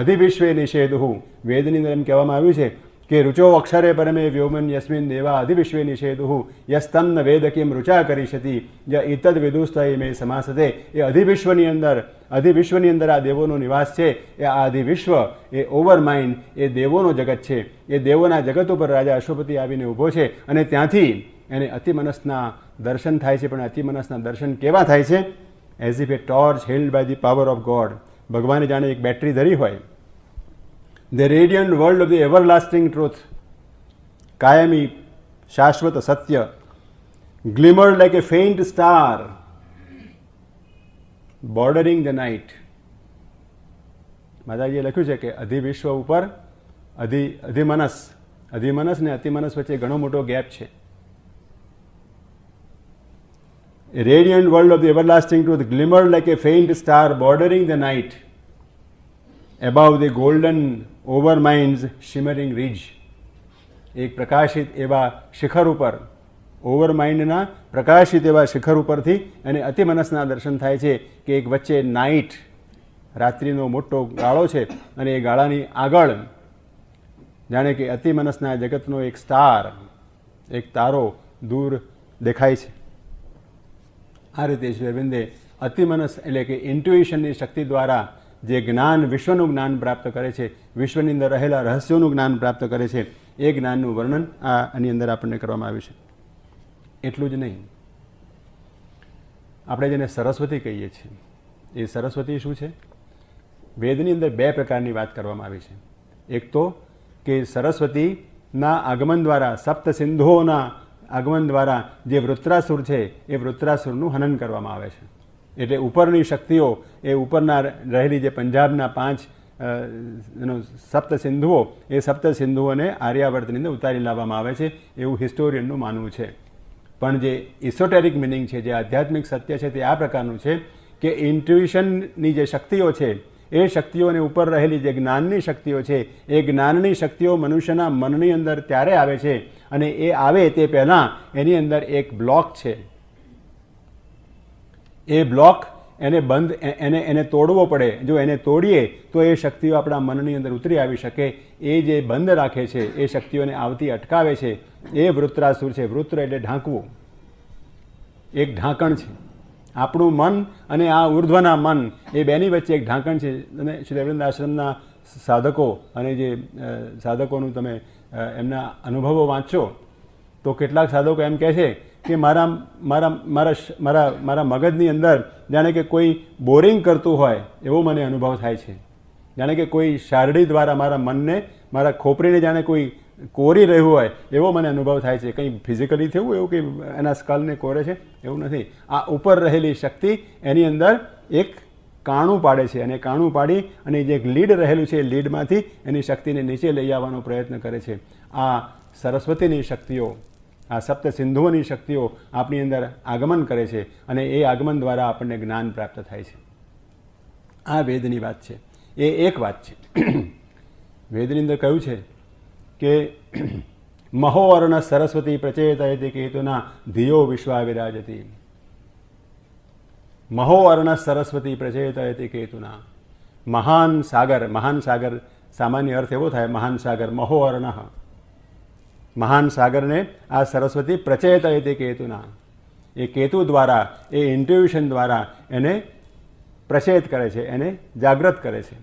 અધિવિશ્વે હું વેદની અંદર એમ કહેવામાં આવ્યું છે કે રુચો અક્ષરે પરમે વ્યોમન યસ્મિન દેવા અધિવિશ્વે નિષેદુ યસ્તન્ન વેદ કિમ રુચા કરીશતી જ ઇતદ વિદુસ્તા એ મેં સમાસતે એ અધિવિશ્વની અંદર અધિવિશ્વની અંદર આ દેવોનો નિવાસ છે એ આ અધિવિશ્વ એ ઓવર માઇન્ડ એ દેવોનો જગત છે એ દેવોના જગત ઉપર રાજા અશ્વપતિ આવીને ઊભો છે અને ત્યાંથી એને અતિમનસના દર્શન થાય છે પણ અતિમનસના દર્શન કેવા થાય છે as if a torch held by the power of God ભગવાને જાણે એક બેટરી ધરી હોય the radiant world of the everlasting truth કાયમી શાશ્વત સત્ય glimmer like a faint star bordering the night માતાજીએ લખ્યું છે કે અધિવિશ્વ ઉપર અધિ અધિમનસ અધિમનસ ને અતિમનસ વચ્ચે ઘણો મોટો ગેપ છે radiant world of the everlasting truth glimmer like a faint star bordering the night above the golden over mind's shimmering ridge એક પ્રકાશિત એવા શિખર ઉપર ઓવર માઇન્ડના પ્રકાશિત એવા શિખર ઉપરથી અને અતિમનસના દર્શન થાય છે કે એક વચ્ચે નાઇટ રાત્રિનો મોટો ગાળો છે અને એ ગાળાની આગળ જાણે કે અતિમનસના જગતનો એક સ્ટાર એક તારો દૂર દેખાય છે આ રીતે શ્રી અરવિંદે અતિમનસ એટલે કે ઇન્ટ્યુઇશનની શક્તિ દ્વારા જે જ્ઞાન વિશ્વનું જ્ઞાન પ્રાપ્ત કરે છે વિશ્વની અંદર રહેલા રહસ્યોનું જ્ઞાન પ્રાપ્ત કરે છે એ જ્ઞાનનું વર્ણન આ આની અંદર આપણને કરવામાં આવ્યું છે એટલું જ નહીં આપણે જેને સરસ્વતી કહીએ છીએ એ સરસ્વતી શું છે વેદની અંદર બે પ્રકારની વાત કરવામાં આવી છે એક તો કે સરસ્વતીના આગમન દ્વારા સપ્ત સિંધુઓના આગમન દ્વારા જે વૃત્રાસુર છે એ વૃત્રાસુરનું હનન કરવામાં આવે છે એટલે ઉપરની શક્તિઓ એ ઉપરના રહેલી જે પંજાબના પાંચ એનો સપ્ત સિંધુઓ એ સપ્ત સિંધુઓને આર્યાવર્તની અંદર ઉતારી લાવવામાં આવે છે એવું હિસ્ટોરિયનનું માનવું છે પણ જે ઇસોટેરિક મિનિંગ છે જે આધ્યાત્મિક સત્ય છે તે આ પ્રકારનું છે કે ઇન્ટ્યુશનની જે શક્તિઓ છે એ શક્તિઓને ઉપર રહેલી જે જ્ઞાનની શક્તિઓ છે એ જ્ઞાનની શક્તિઓ મનુષ્યના મનની અંદર ત્યારે આવે છે અને એ આવે તે પહેલાં એની અંદર એક બ્લોક છે એ બ્લોક એને બંધ એને એને તોડવો પડે જો એને તોડીએ તો એ શક્તિઓ આપણા મનની અંદર ઉતરી આવી શકે એ જે બંધ રાખે છે એ શક્તિઓને આવતી અટકાવે છે એ વૃત્રાસુર છે વૃત્ર એટલે ઢાંકવું એક ઢાંકણ છે આપણું મન અને આ ઉર્ધ્વના મન એ બેની વચ્ચે એક ઢાંકણ છે અને શ્રી રેવૃંદ આશ્રમના સાધકો અને જે સાધકોનું તમે એમના અનુભવો વાંચો તો કેટલાક સાધકો એમ કહે છે કે મારા મારા મારા મારા મારા મગજની અંદર જાણે કે કોઈ બોરિંગ કરતું હોય એવો મને અનુભવ થાય છે જાણે કે કોઈ શારડી દ્વારા મારા મનને મારા ખોપરીને જાણે કોઈ કોરી રહ્યું હોય એવો મને અનુભવ થાય છે કંઈ ફિઝિકલી થયું એવું કે એના સ્કલને કોરે છે એવું નથી આ ઉપર રહેલી શક્તિ એની અંદર એક કાણું પાડે છે અને કાણું પાડી અને જે લીડ રહેલું છે એ લીડમાંથી એની શક્તિને નીચે લઈ આવવાનો પ્રયત્ન કરે છે આ સરસ્વતીની શક્તિઓ આ સપ્ત સિંધુઓની શક્તિઓ આપણી અંદર આગમન કરે છે અને એ આગમન દ્વારા આપણને જ્ઞાન પ્રાપ્ત થાય છે આ વેદની વાત છે એ એક વાત છે વેદની અંદર કહ્યું છે કે મહો અર્ણ સરસ્વતી પ્રચેતયતી કેતુના ધિયો વિશ્વા વિરાજતી મહો અર્ણ સરસ્વતી પ્રચેતયતી કેતુના મહાન સાગર મહાન સાગર સામાન્ય અર્થ એવો થાય મહાન સાગર મહો મહાન સાગરને આ સરસ્વતી પ્રચેત તે કેતુના એ કેતુ દ્વારા એ ઇન્ટ્યુશન દ્વારા એને પ્રચેત કરે છે એને જાગૃત કરે છે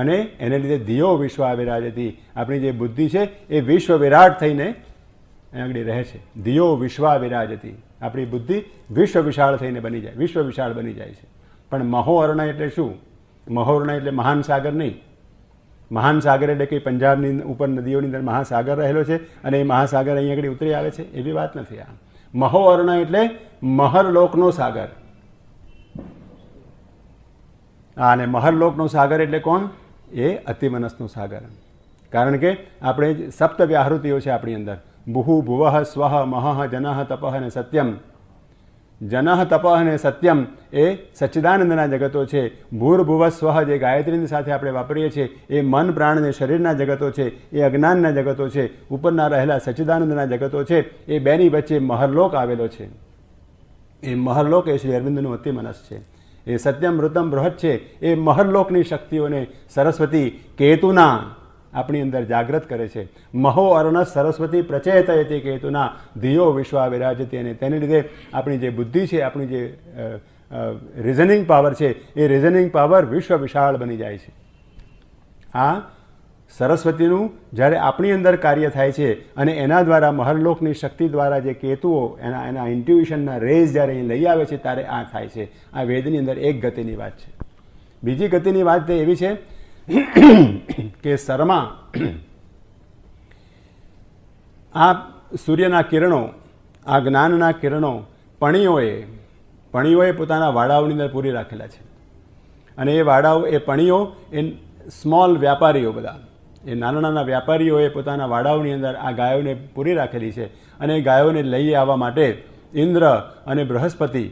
અને એને લીધે ધીયો વિશ્વ વિરાજ આપણી જે બુદ્ધિ છે એ વિશ્વ વિરાટ થઈને આગળ રહે છે ધીયો વિશ્વ વિરાજ હતી આપણી બુદ્ધિ વિશ્વ વિશાળ થઈને બની જાય વિશ્વ વિશાળ બની જાય છે પણ મહોઅર્ણ એટલે શું મહોર્ણ એટલે મહાન સાગર નહીં મહાન સાગરે એટલે કે પંજાબની ઉપર નદીઓની અંદર મહાસાગર રહેલો છે અને એ મહાસાગર અહીંયા આગળ ઉતરી આવે છે એવી વાત નથી આ મહો એટલે મહરલોકનો સાગર અને મહરલોકનો સાગર એટલે કોણ એ અતિમનસનો સાગર કારણ કે આપણે સપ્ત વ્યાહૃતિઓ છે આપણી અંદર ભૂહુ ભુવઃ સ્વઃ મહઃ જનઃ તપઃ અને સત્યમ જનહ તપહ અને સત્યમ એ સચ્ચિદાનંદના જગતો છે ભૂર્ભુવ સ્વહ જે ગાયત્રીની સાથે આપણે વાપરીએ છીએ એ મન પ્રાણ અને શરીરના જગતો છે એ અજ્ઞાનના જગતો છે ઉપરના રહેલા સચ્ચિદાનંદના જગતો છે એ બેની વચ્ચે મહરલોક આવેલો છે એ મહરલોક એ શ્રી અરવિંદનું અતિ મનસ છે એ સત્યમ મૃતમ બૃહદ છે એ મહરલોકની શક્તિઓને સરસ્વતી કેતુના આપણી અંદર જાગૃત કરે છે મહો અરુણ સરસ્વતી પ્રચેત હતી કે હેતુના ધીયો વિશ્વ વિરાજતી અને તેને લીધે આપણી જે બુદ્ધિ છે આપણી જે રિઝનિંગ પાવર છે એ રિઝનિંગ પાવર વિશ્વ વિશાળ બની જાય છે આ સરસ્વતીનું જ્યારે આપણી અંદર કાર્ય થાય છે અને એના દ્વારા મહરલોકની શક્તિ દ્વારા જે કેતુઓ એના એના ઇન્ટ્યુશનના રેઝ જ્યારે એ લઈ આવે છે ત્યારે આ થાય છે આ વેદની અંદર એક ગતિની વાત છે બીજી ગતિની વાત એવી છે કે શર્મા આ સૂર્યના કિરણો આ જ્ઞાનના કિરણો પણીઓએ પણીઓએ પોતાના વાડાઓની અંદર પૂરી રાખેલા છે અને એ વાડાઓ એ પણીઓ એ સ્મોલ વ્યાપારીઓ બધા એ નાના નાના વ્યાપારીઓએ પોતાના વાડાઓની અંદર આ ગાયોને પૂરી રાખેલી છે અને એ ગાયોને લઈ આવવા માટે ઇન્દ્ર અને બૃહસ્પતિ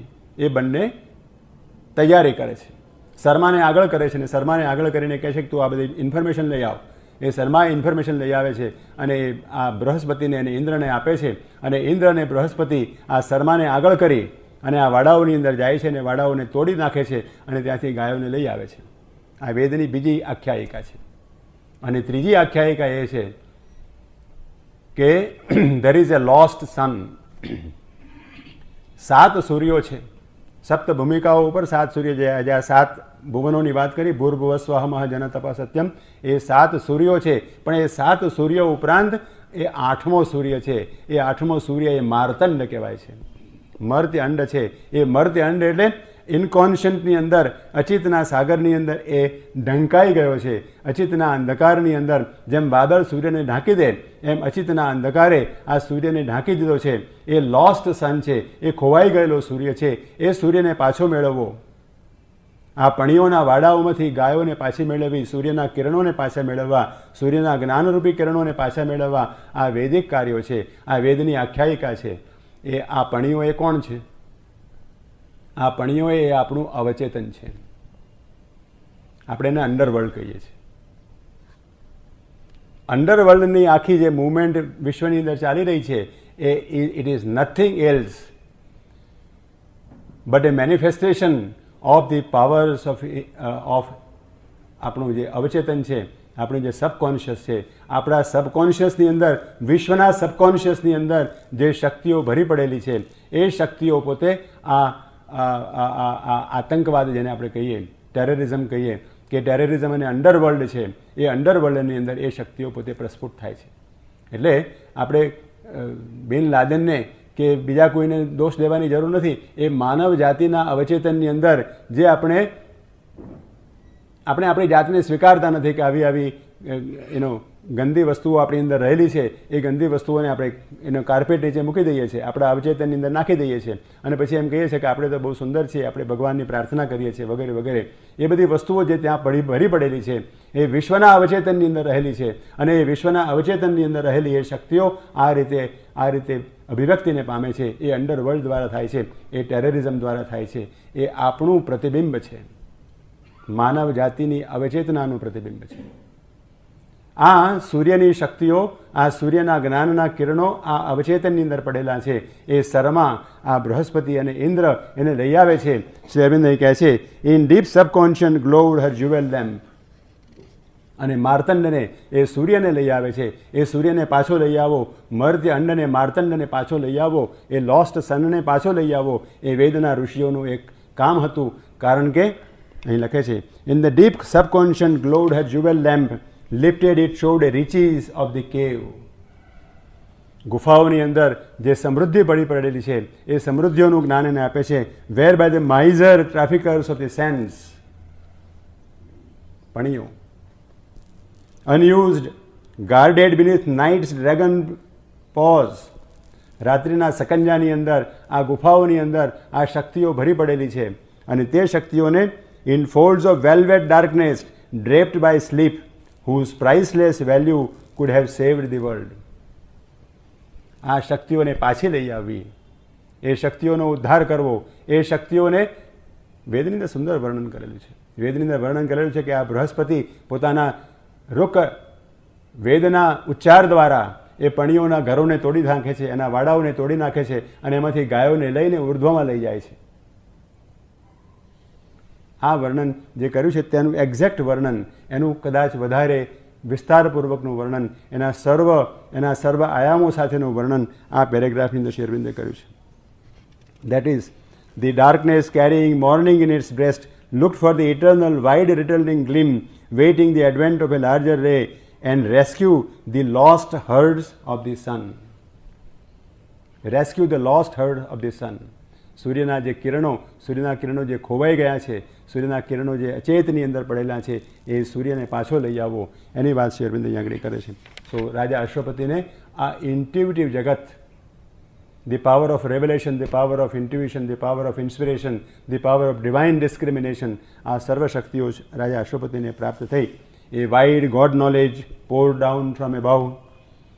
એ બંને તૈયારી કરે છે શર્માને આગળ કરે છે અને શર્માને આગળ કરીને કહે છે કે તું આ બધી ઇન્ફોર્મેશન લઈ આવ એ શર્મા ઇન્ફોર્મેશન લઈ આવે છે અને આ બૃહસ્પતિને અને ઇન્દ્રને આપે છે અને ઇન્દ્ર અને બૃહસ્પતિ આ શર્માને આગળ કરી અને આ વાડાઓની અંદર જાય છે અને વાડાઓને તોડી નાખે છે અને ત્યાંથી ગાયોને લઈ આવે છે આ વેદની બીજી આખ્યાયિકા છે અને ત્રીજી આખ્યાયિકા એ છે કે there is a lost sun સાત સૂર્યો છે સપ્ત ભૂમિકાઓ ઉપર સાત સૂર્ય જે આજે આ સાત ભુવનોની વાત કરી ભૂર્ભુવ સ્વહમહ જન સત્યમ એ સાત સૂર્યો છે પણ એ સાત સૂર્યો ઉપરાંત એ આઠમો સૂર્ય છે એ આઠમો સૂર્ય એ માર્તંડ કહેવાય છે મર્ત્ય અંડ છે એ મર્ત્ય અંડ એટલે ઇનકોન્શિયન્ટની અંદર અચિતના સાગરની અંદર એ ઢંકાઈ ગયો છે અચિતના અંધકારની અંદર જેમ વાદળ સૂર્યને ઢાંકી દે એમ અચિતના અંધકારે આ સૂર્યને ઢાંકી દીધો છે એ લોસ્ટ સન છે એ ખોવાઈ ગયેલો સૂર્ય છે એ સૂર્યને પાછો મેળવવો આ પણીઓના વાડાઓમાંથી ગાયોને પાછી મેળવવી સૂર્યના કિરણોને પાછા મેળવવા સૂર્યના જ્ઞાનરૂપી કિરણોને પાછા મેળવવા આ વૈદિક કાર્યો છે આ વેદની આખ્યાયિકા છે એ આ પણીઓ એ કોણ છે આ પણીઓ એ આપણું અવચેતન છે આપણે એને અંડરવર્લ્ડ કહીએ છીએ અંડરવર્લ્ડની આખી જે મૂવમેન્ટ વિશ્વની અંદર ચાલી રહી છે એ it is nothing else but a manifestation of the powers of of આપણું જે અવચેતન છે આપણું જે સબકોન્શિયસ છે આપણા સબકોન્શિયસની અંદર વિશ્વના સબકોન્શિયસની અંદર જે શક્તિઓ ભરી પડેલી છે એ શક્તિઓ પોતે આ આતંકવાદ જેને આપણે કહીએ ટેરરિઝમ કહીએ કે ટેરરિઝમ અને અંડરવર્લ્ડ છે એ અંડરવર્લ્ડની અંદર એ શક્તિઓ પોતે પ્રસ્ફુટ થાય છે એટલે આપણે બિન લાદનને કે બીજા કોઈને દોષ દેવાની જરૂર નથી એ માનવ જાતિના અવચેતનની અંદર જે આપણે આપણે આપણી જાતને સ્વીકારતા નથી કે આવી આવી એનો ગંદી વસ્તુઓ આપણી અંદર રહેલી છે એ ગંદી વસ્તુઓને આપણે એનો કાર્પેટ નીચે મૂકી દઈએ છીએ આપણા અવચેતનની અંદર નાખી દઈએ છીએ અને પછી એમ કહીએ છીએ કે આપણે તો બહુ સુંદર છીએ આપણે ભગવાનની પ્રાર્થના કરીએ છીએ વગેરે વગેરે એ બધી વસ્તુઓ જે ત્યાં પડી ભરી પડેલી છે એ વિશ્વના અવચેતનની અંદર રહેલી છે અને એ વિશ્વના અવચેતનની અંદર રહેલી એ શક્તિઓ આ રીતે આ રીતે અભિવ્યક્તિને પામે છે એ અંડરવર્લ્ડ દ્વારા થાય છે એ ટેરરિઝમ દ્વારા થાય છે એ આપણું પ્રતિબિંબ છે માનવ જાતિની અવચેતનાનું પ્રતિબિંબ છે આ સૂર્યની શક્તિઓ આ સૂર્યના જ્ઞાનના કિરણો આ અવચેતનની અંદર પડેલા છે એ શરમા આ બૃહસ્પતિ અને ઇન્દ્ર એને લઈ આવે છે શ્રી અરવિંદ કહે છે in deep subconscient glowed her jewel lamp અને માર્તંડને એ સૂર્યને લઈ આવે છે એ સૂર્યને પાછો લઈ આવો મર્દ્ય અંડને માર્તંડને પાછો લઈ આવો એ લોસ્ટ સનને પાછો લઈ આવો એ વેદના ઋષિઓનું એક કામ હતું કારણ કે અહીં લખે છે in the deep subconscient glowed her jewel lamp lifted it showed a riches of the cave ગુફાઓની અંદર જે સમૃદ્ધિ પડી પડેલી છે એ સમૃદ્ધિઓનું જ્ઞાન એને આપે છે where by the miser traffickers of the sense પણીઓ unused guarded beneath night's dragon paws રાત્રિના સકંજાની અંદર આ ગુફાઓની અંદર આ શક્તિઓ ભરી પડેલી છે અને તે શક્તિઓને in folds of velvet darkness draped by sleep whose priceless value could have saved the world આ શક્તિઓને પાછી લઈ આવવી એ શક્તિઓનો ઉદ્ધાર કરવો એ શક્તિઓને વેદની અંદર સુંદર વર્ણન કરેલું છે વેદની અંદર વર્ણન કરેલું છે કે આ બૃહસ્પતિ પોતાના રોક વેદના ઉચ્ચાર દ્વારા એ પણીઓના ઘરોને તોડી નાખે છે એના વાડાઓને તોડી નાખે છે અને એમાંથી ગાયોને લઈને ઉર્ધ્વમાં લઈ જાય છે આ વર્ણન જે કર્યું છે તેનું એક્ઝેક્ટ વર્ણન એનું કદાચ વધારે વિસ્તારપૂર્વકનું વર્ણન એના સર્વ એના સર્વ આયામો સાથેનું વર્ણન આ પેરેગ્રાફની અંદર શેરવિંદે કર્યું છે that is the darkness carrying morning in its breast looked for the eternal wide returning gleam, waiting the advent of a larger ray and rescue the lost herds of the sun. Rescue the lost herd of the sun. સૂર્યના જે કિરણો સૂર્યના કિરણો જે ખોવાઈ ગયા છે સૂર્યના કિરણો જે અચેતની અંદર પડેલા છે એ સૂર્યને પાછો લઈ આવવો એની વાત શ્રી અરવિંદ અહીંયા કરે છે સો રાજા અશ્વપતિને આ ઇન્ટ્યુટિવ જગત the power of revelation the power of intuition, the power of inspiration the power of divine discrimination આ સર્વશક્તિઓ જ રાજા અશ્વપતિને પ્રાપ્ત થઈ a wide God knowledge pour down from above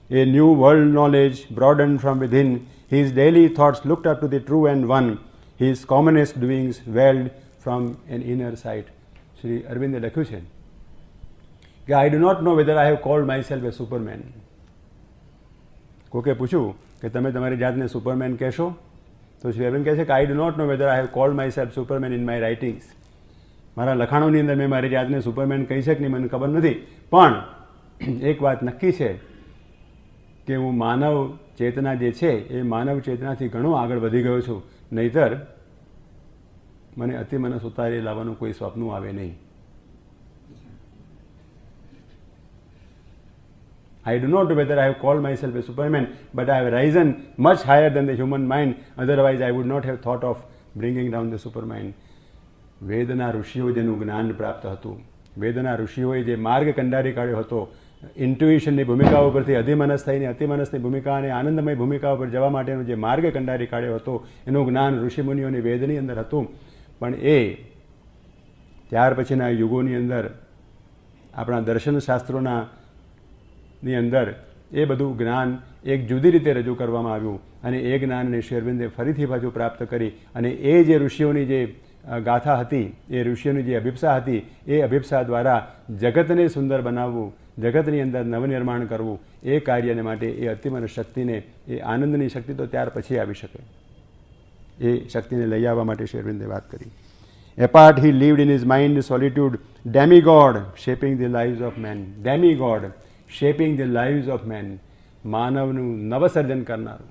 a new world knowledge broaden from within His daily thoughts looked up to the true and one, his commonest doings welled from an inner sight. Shri અરવિંદે લખ્યું છે કે I do not know whether I have called myself a superman કોકે પૂછ્યું કે તમે તમારી જાતને સુપરમેન કહેશો તો શ્રી અરવિંદ કહે છે કે I do not know whether I have called myself superman in my writings મારા લખાણોની અંદર મેં મારી જાતને સુપરમેન કહી છે કે નહીં મને ખબર નથી પણ એક વાત નક્કી છે કે હું માનવ ચેતના જે છે એ માનવ ચેતનાથી ઘણો આગળ વધી ગયો છું નહીતર મને અતિ મને સુતારી લાવવાનું કોઈ સ્વપ્ન આવે નહીં I do not know whether I have called myself a superman, but I have risen much higher than the human mind. Otherwise, I would not have thought of bringing down the superman. વેદના ઋષિઓ જેનું જ્ઞાન પ્રાપ્ત હતું વેદના ઋષિઓએ જે માર્ગ કંડારી કાઢ્યો હતો ઇન્ટ્યુઇશનની ભૂમિકા ઉપરથી અધિમનસ થઈને અતિમાનસની ભૂમિકા અને આનંદમય ભૂમિકા ઉપર જવા માટેનો જે માર્ગ કંડારી કાઢ્યો હતો એનું જ્ઞાન ઋષિમુનિઓની વેદની અંદર હતું પણ એ ત્યાર પછીના યુગોની અંદર આપણા દર્શનશાસ્ત્રોના ની અંદર એ બધું જ્ઞાન એક જુદી રીતે રજૂ કરવામાં આવ્યું અને એ જ્ઞાનને શેરવિંદે ફરીથી પાછું પ્રાપ્ત કરી અને એ જે ઋષિઓની જે ગાથા હતી એ ઋષિઓની જે અભિપ્સા હતી એ અભિપ્સા દ્વારા જગતને સુંદર બનાવવું જગતની અંદર નવનિર્માણ કરવું એ કાર્યને માટે એ અતિમન શક્તિને એ આનંદની શક્તિ તો ત્યાર પછી આવી શકે એ શક્તિને લઈ આવવા માટે શેરવિંદે વાત કરી apart he lived in his mind solitude God shaping the lives of man demigod shaping the lives of man માનવનું નવસર્જન કરનારું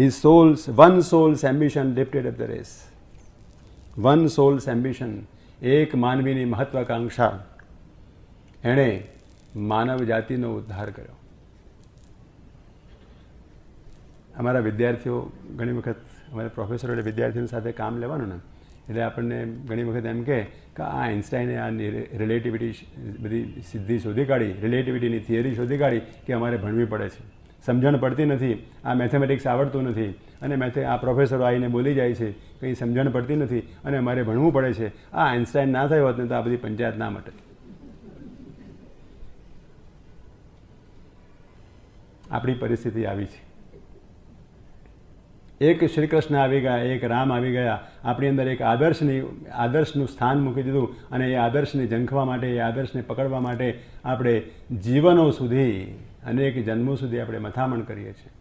he soul's one soul's ambition lifted up the race one soul's ambition એક માનવીની મહત્વાકાંક્ષા એણે માનવ જાતિનો ઉદ્ધાર કર્યો અમારા વિદ્યાર્થીઓ ઘણી વખત અમારે પ્રોફેસરો એટલે વિદ્યાર્થીઓ સાથે કામ લેવાનું ને એટલે આપણને ઘણી વખત એમ કહે કે આ આઇન્સ્ટાઈને આ રિલેટિવિટી બધી સિદ્ધિ શોધી કાઢી રિલેટિવિટીની થિયરી શોધી કાઢી કે અમારે ભણવી પડે છે સમજણ પડતી નથી આ મેથેમેટિક્સ આવડતું નથી અને મેથે આ પ્રોફેસરો આવીને બોલી જાય છે કંઈ સમજણ પડતી નથી અને અમારે ભણવું પડે છે આ આઇન્સ્ટાઇન ના થયો હોત ને તો આ બધી પંચાયત ના મટે આપણી પરિસ્થિતિ આવી છે એક શ્રી કૃષ્ણ આવી ગયા એક રામ આવી ગયા આપણી અંદર એક આદર્શની આદર્શનું સ્થાન મૂકી દીધું અને એ આદર્શને ઝંખવા માટે એ આદર્શને પકડવા માટે આપણે જીવનો સુધી અનેક જન્મો સુધી આપણે મથામણ કરીએ છીએ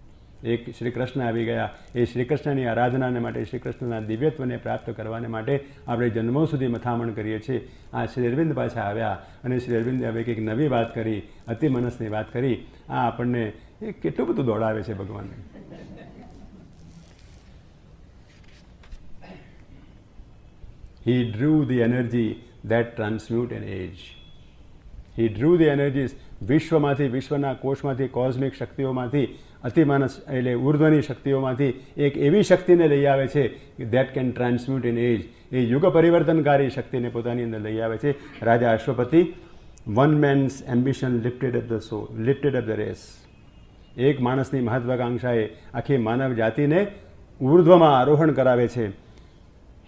એક શ્રી કૃષ્ણ આવી ગયા એ શ્રી કૃષ્ણની આરાધનાને માટે શ્રી કૃષ્ણના દિવ્યત્વને પ્રાપ્ત કરવાને માટે આપણે જન્મો સુધી મથામણ કરીએ છીએ આ શ્રી અરવિંદ પાછા આવ્યા અને શ્રી અરવિંદે હવે કંઈક નવી વાત કરી અતિ મનસની વાત કરી આ આપણને એ કેટલું બધું દોડાવે છે ભગવાનને he drew the energy that transmute an age he drew the energy વિશ્વમાંથી વિશ્વના કોષમાંથી કોઝમિક શક્તિઓમાંથી અતિમાનસ એટલે ઉર્ધ્વની શક્તિઓમાંથી એક એવી શક્તિને લઈ આવે છે that can transmute in age એ યુગ પરિવર્તનકારી શક્તિને પોતાની અંદર લઈ આવે છે રાજા Ashwapati one man's ambition lifted up the so lifted up the race એક માણસની મહત્વાકાંક્ષા આખી માનવ જાતિને ઉર્ધ્વમાં આરોહણ કરાવે છે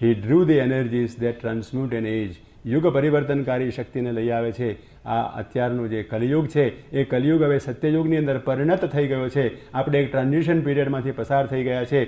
he drew the energies that transmute an age યુગ પરિવર્તનકારી શક્તિને લઈ આવે છે આ અત્યારનું જે કલિયુગ છે એ કલિયુગ હવે સત્યયુગની અંદર પરિણત થઈ ગયો છે આપણે એક ટ્રાન્ઝિશન પીરિયડમાંથી પસાર થઈ ગયા છે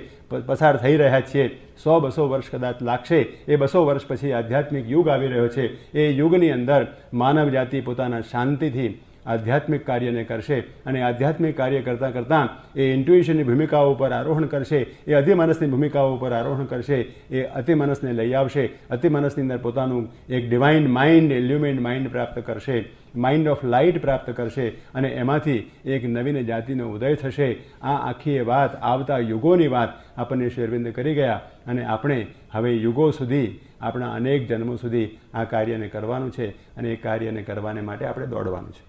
પસાર થઈ રહ્યા છીએ સો બસો વર્ષ કદાચ લાગશે એ બસો વર્ષ પછી આધ્યાત્મિક યુગ આવી રહ્યો છે એ યુગની અંદર માનવ જાતિ પોતાના શાંતિથી આધ્યાત્મિક કાર્યને કરશે અને આધ્યાત્મિક કાર્ય કરતાં કરતાં એ ઇન્ટ્યુઇશનની ભૂમિકાઓ ઉપર આરોહણ કરશે એ અતિમાનસની ભૂમિકાઓ પર આરોહણ કરશે એ અતિમાનસને લઈ આવશે અતિમાનસની અંદર પોતાનું એક ડિવાઇન માઇન્ડ એલ્યુમેન્ટ માઇન્ડ પ્રાપ્ત કરશે માઇન્ડ ઓફ લાઇટ પ્રાપ્ત કરશે અને એમાંથી એક નવીન જાતિનો ઉદય થશે આ આખી એ વાત આવતા યુગોની વાત આપણને શેરવિંદ કરી ગયા અને આપણે હવે યુગો સુધી આપણા અનેક જન્મો સુધી આ કાર્યને કરવાનું છે અને એ કાર્યને કરવાને માટે આપણે દોડવાનું છે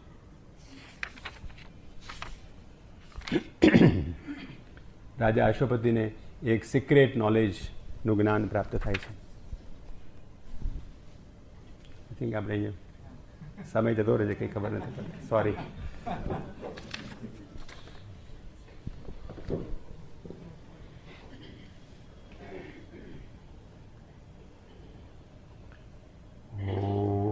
રાજા અશ્વપતિને એક સિક્રેટ નોલેજનું જ્ઞાન પ્રાપ્ત થાય છે આપણે સમય જતો રહેજે કંઈ ખબર નથી પડતી સોરી Oh.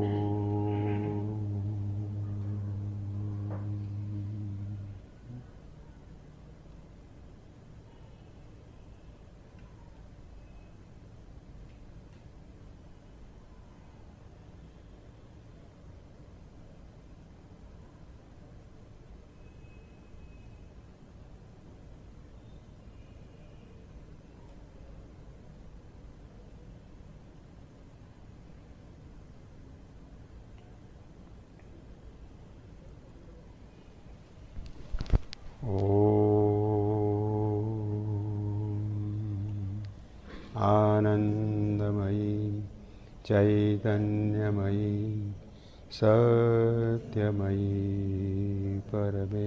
ચૈતન્યમયી સત્યમયી પરમે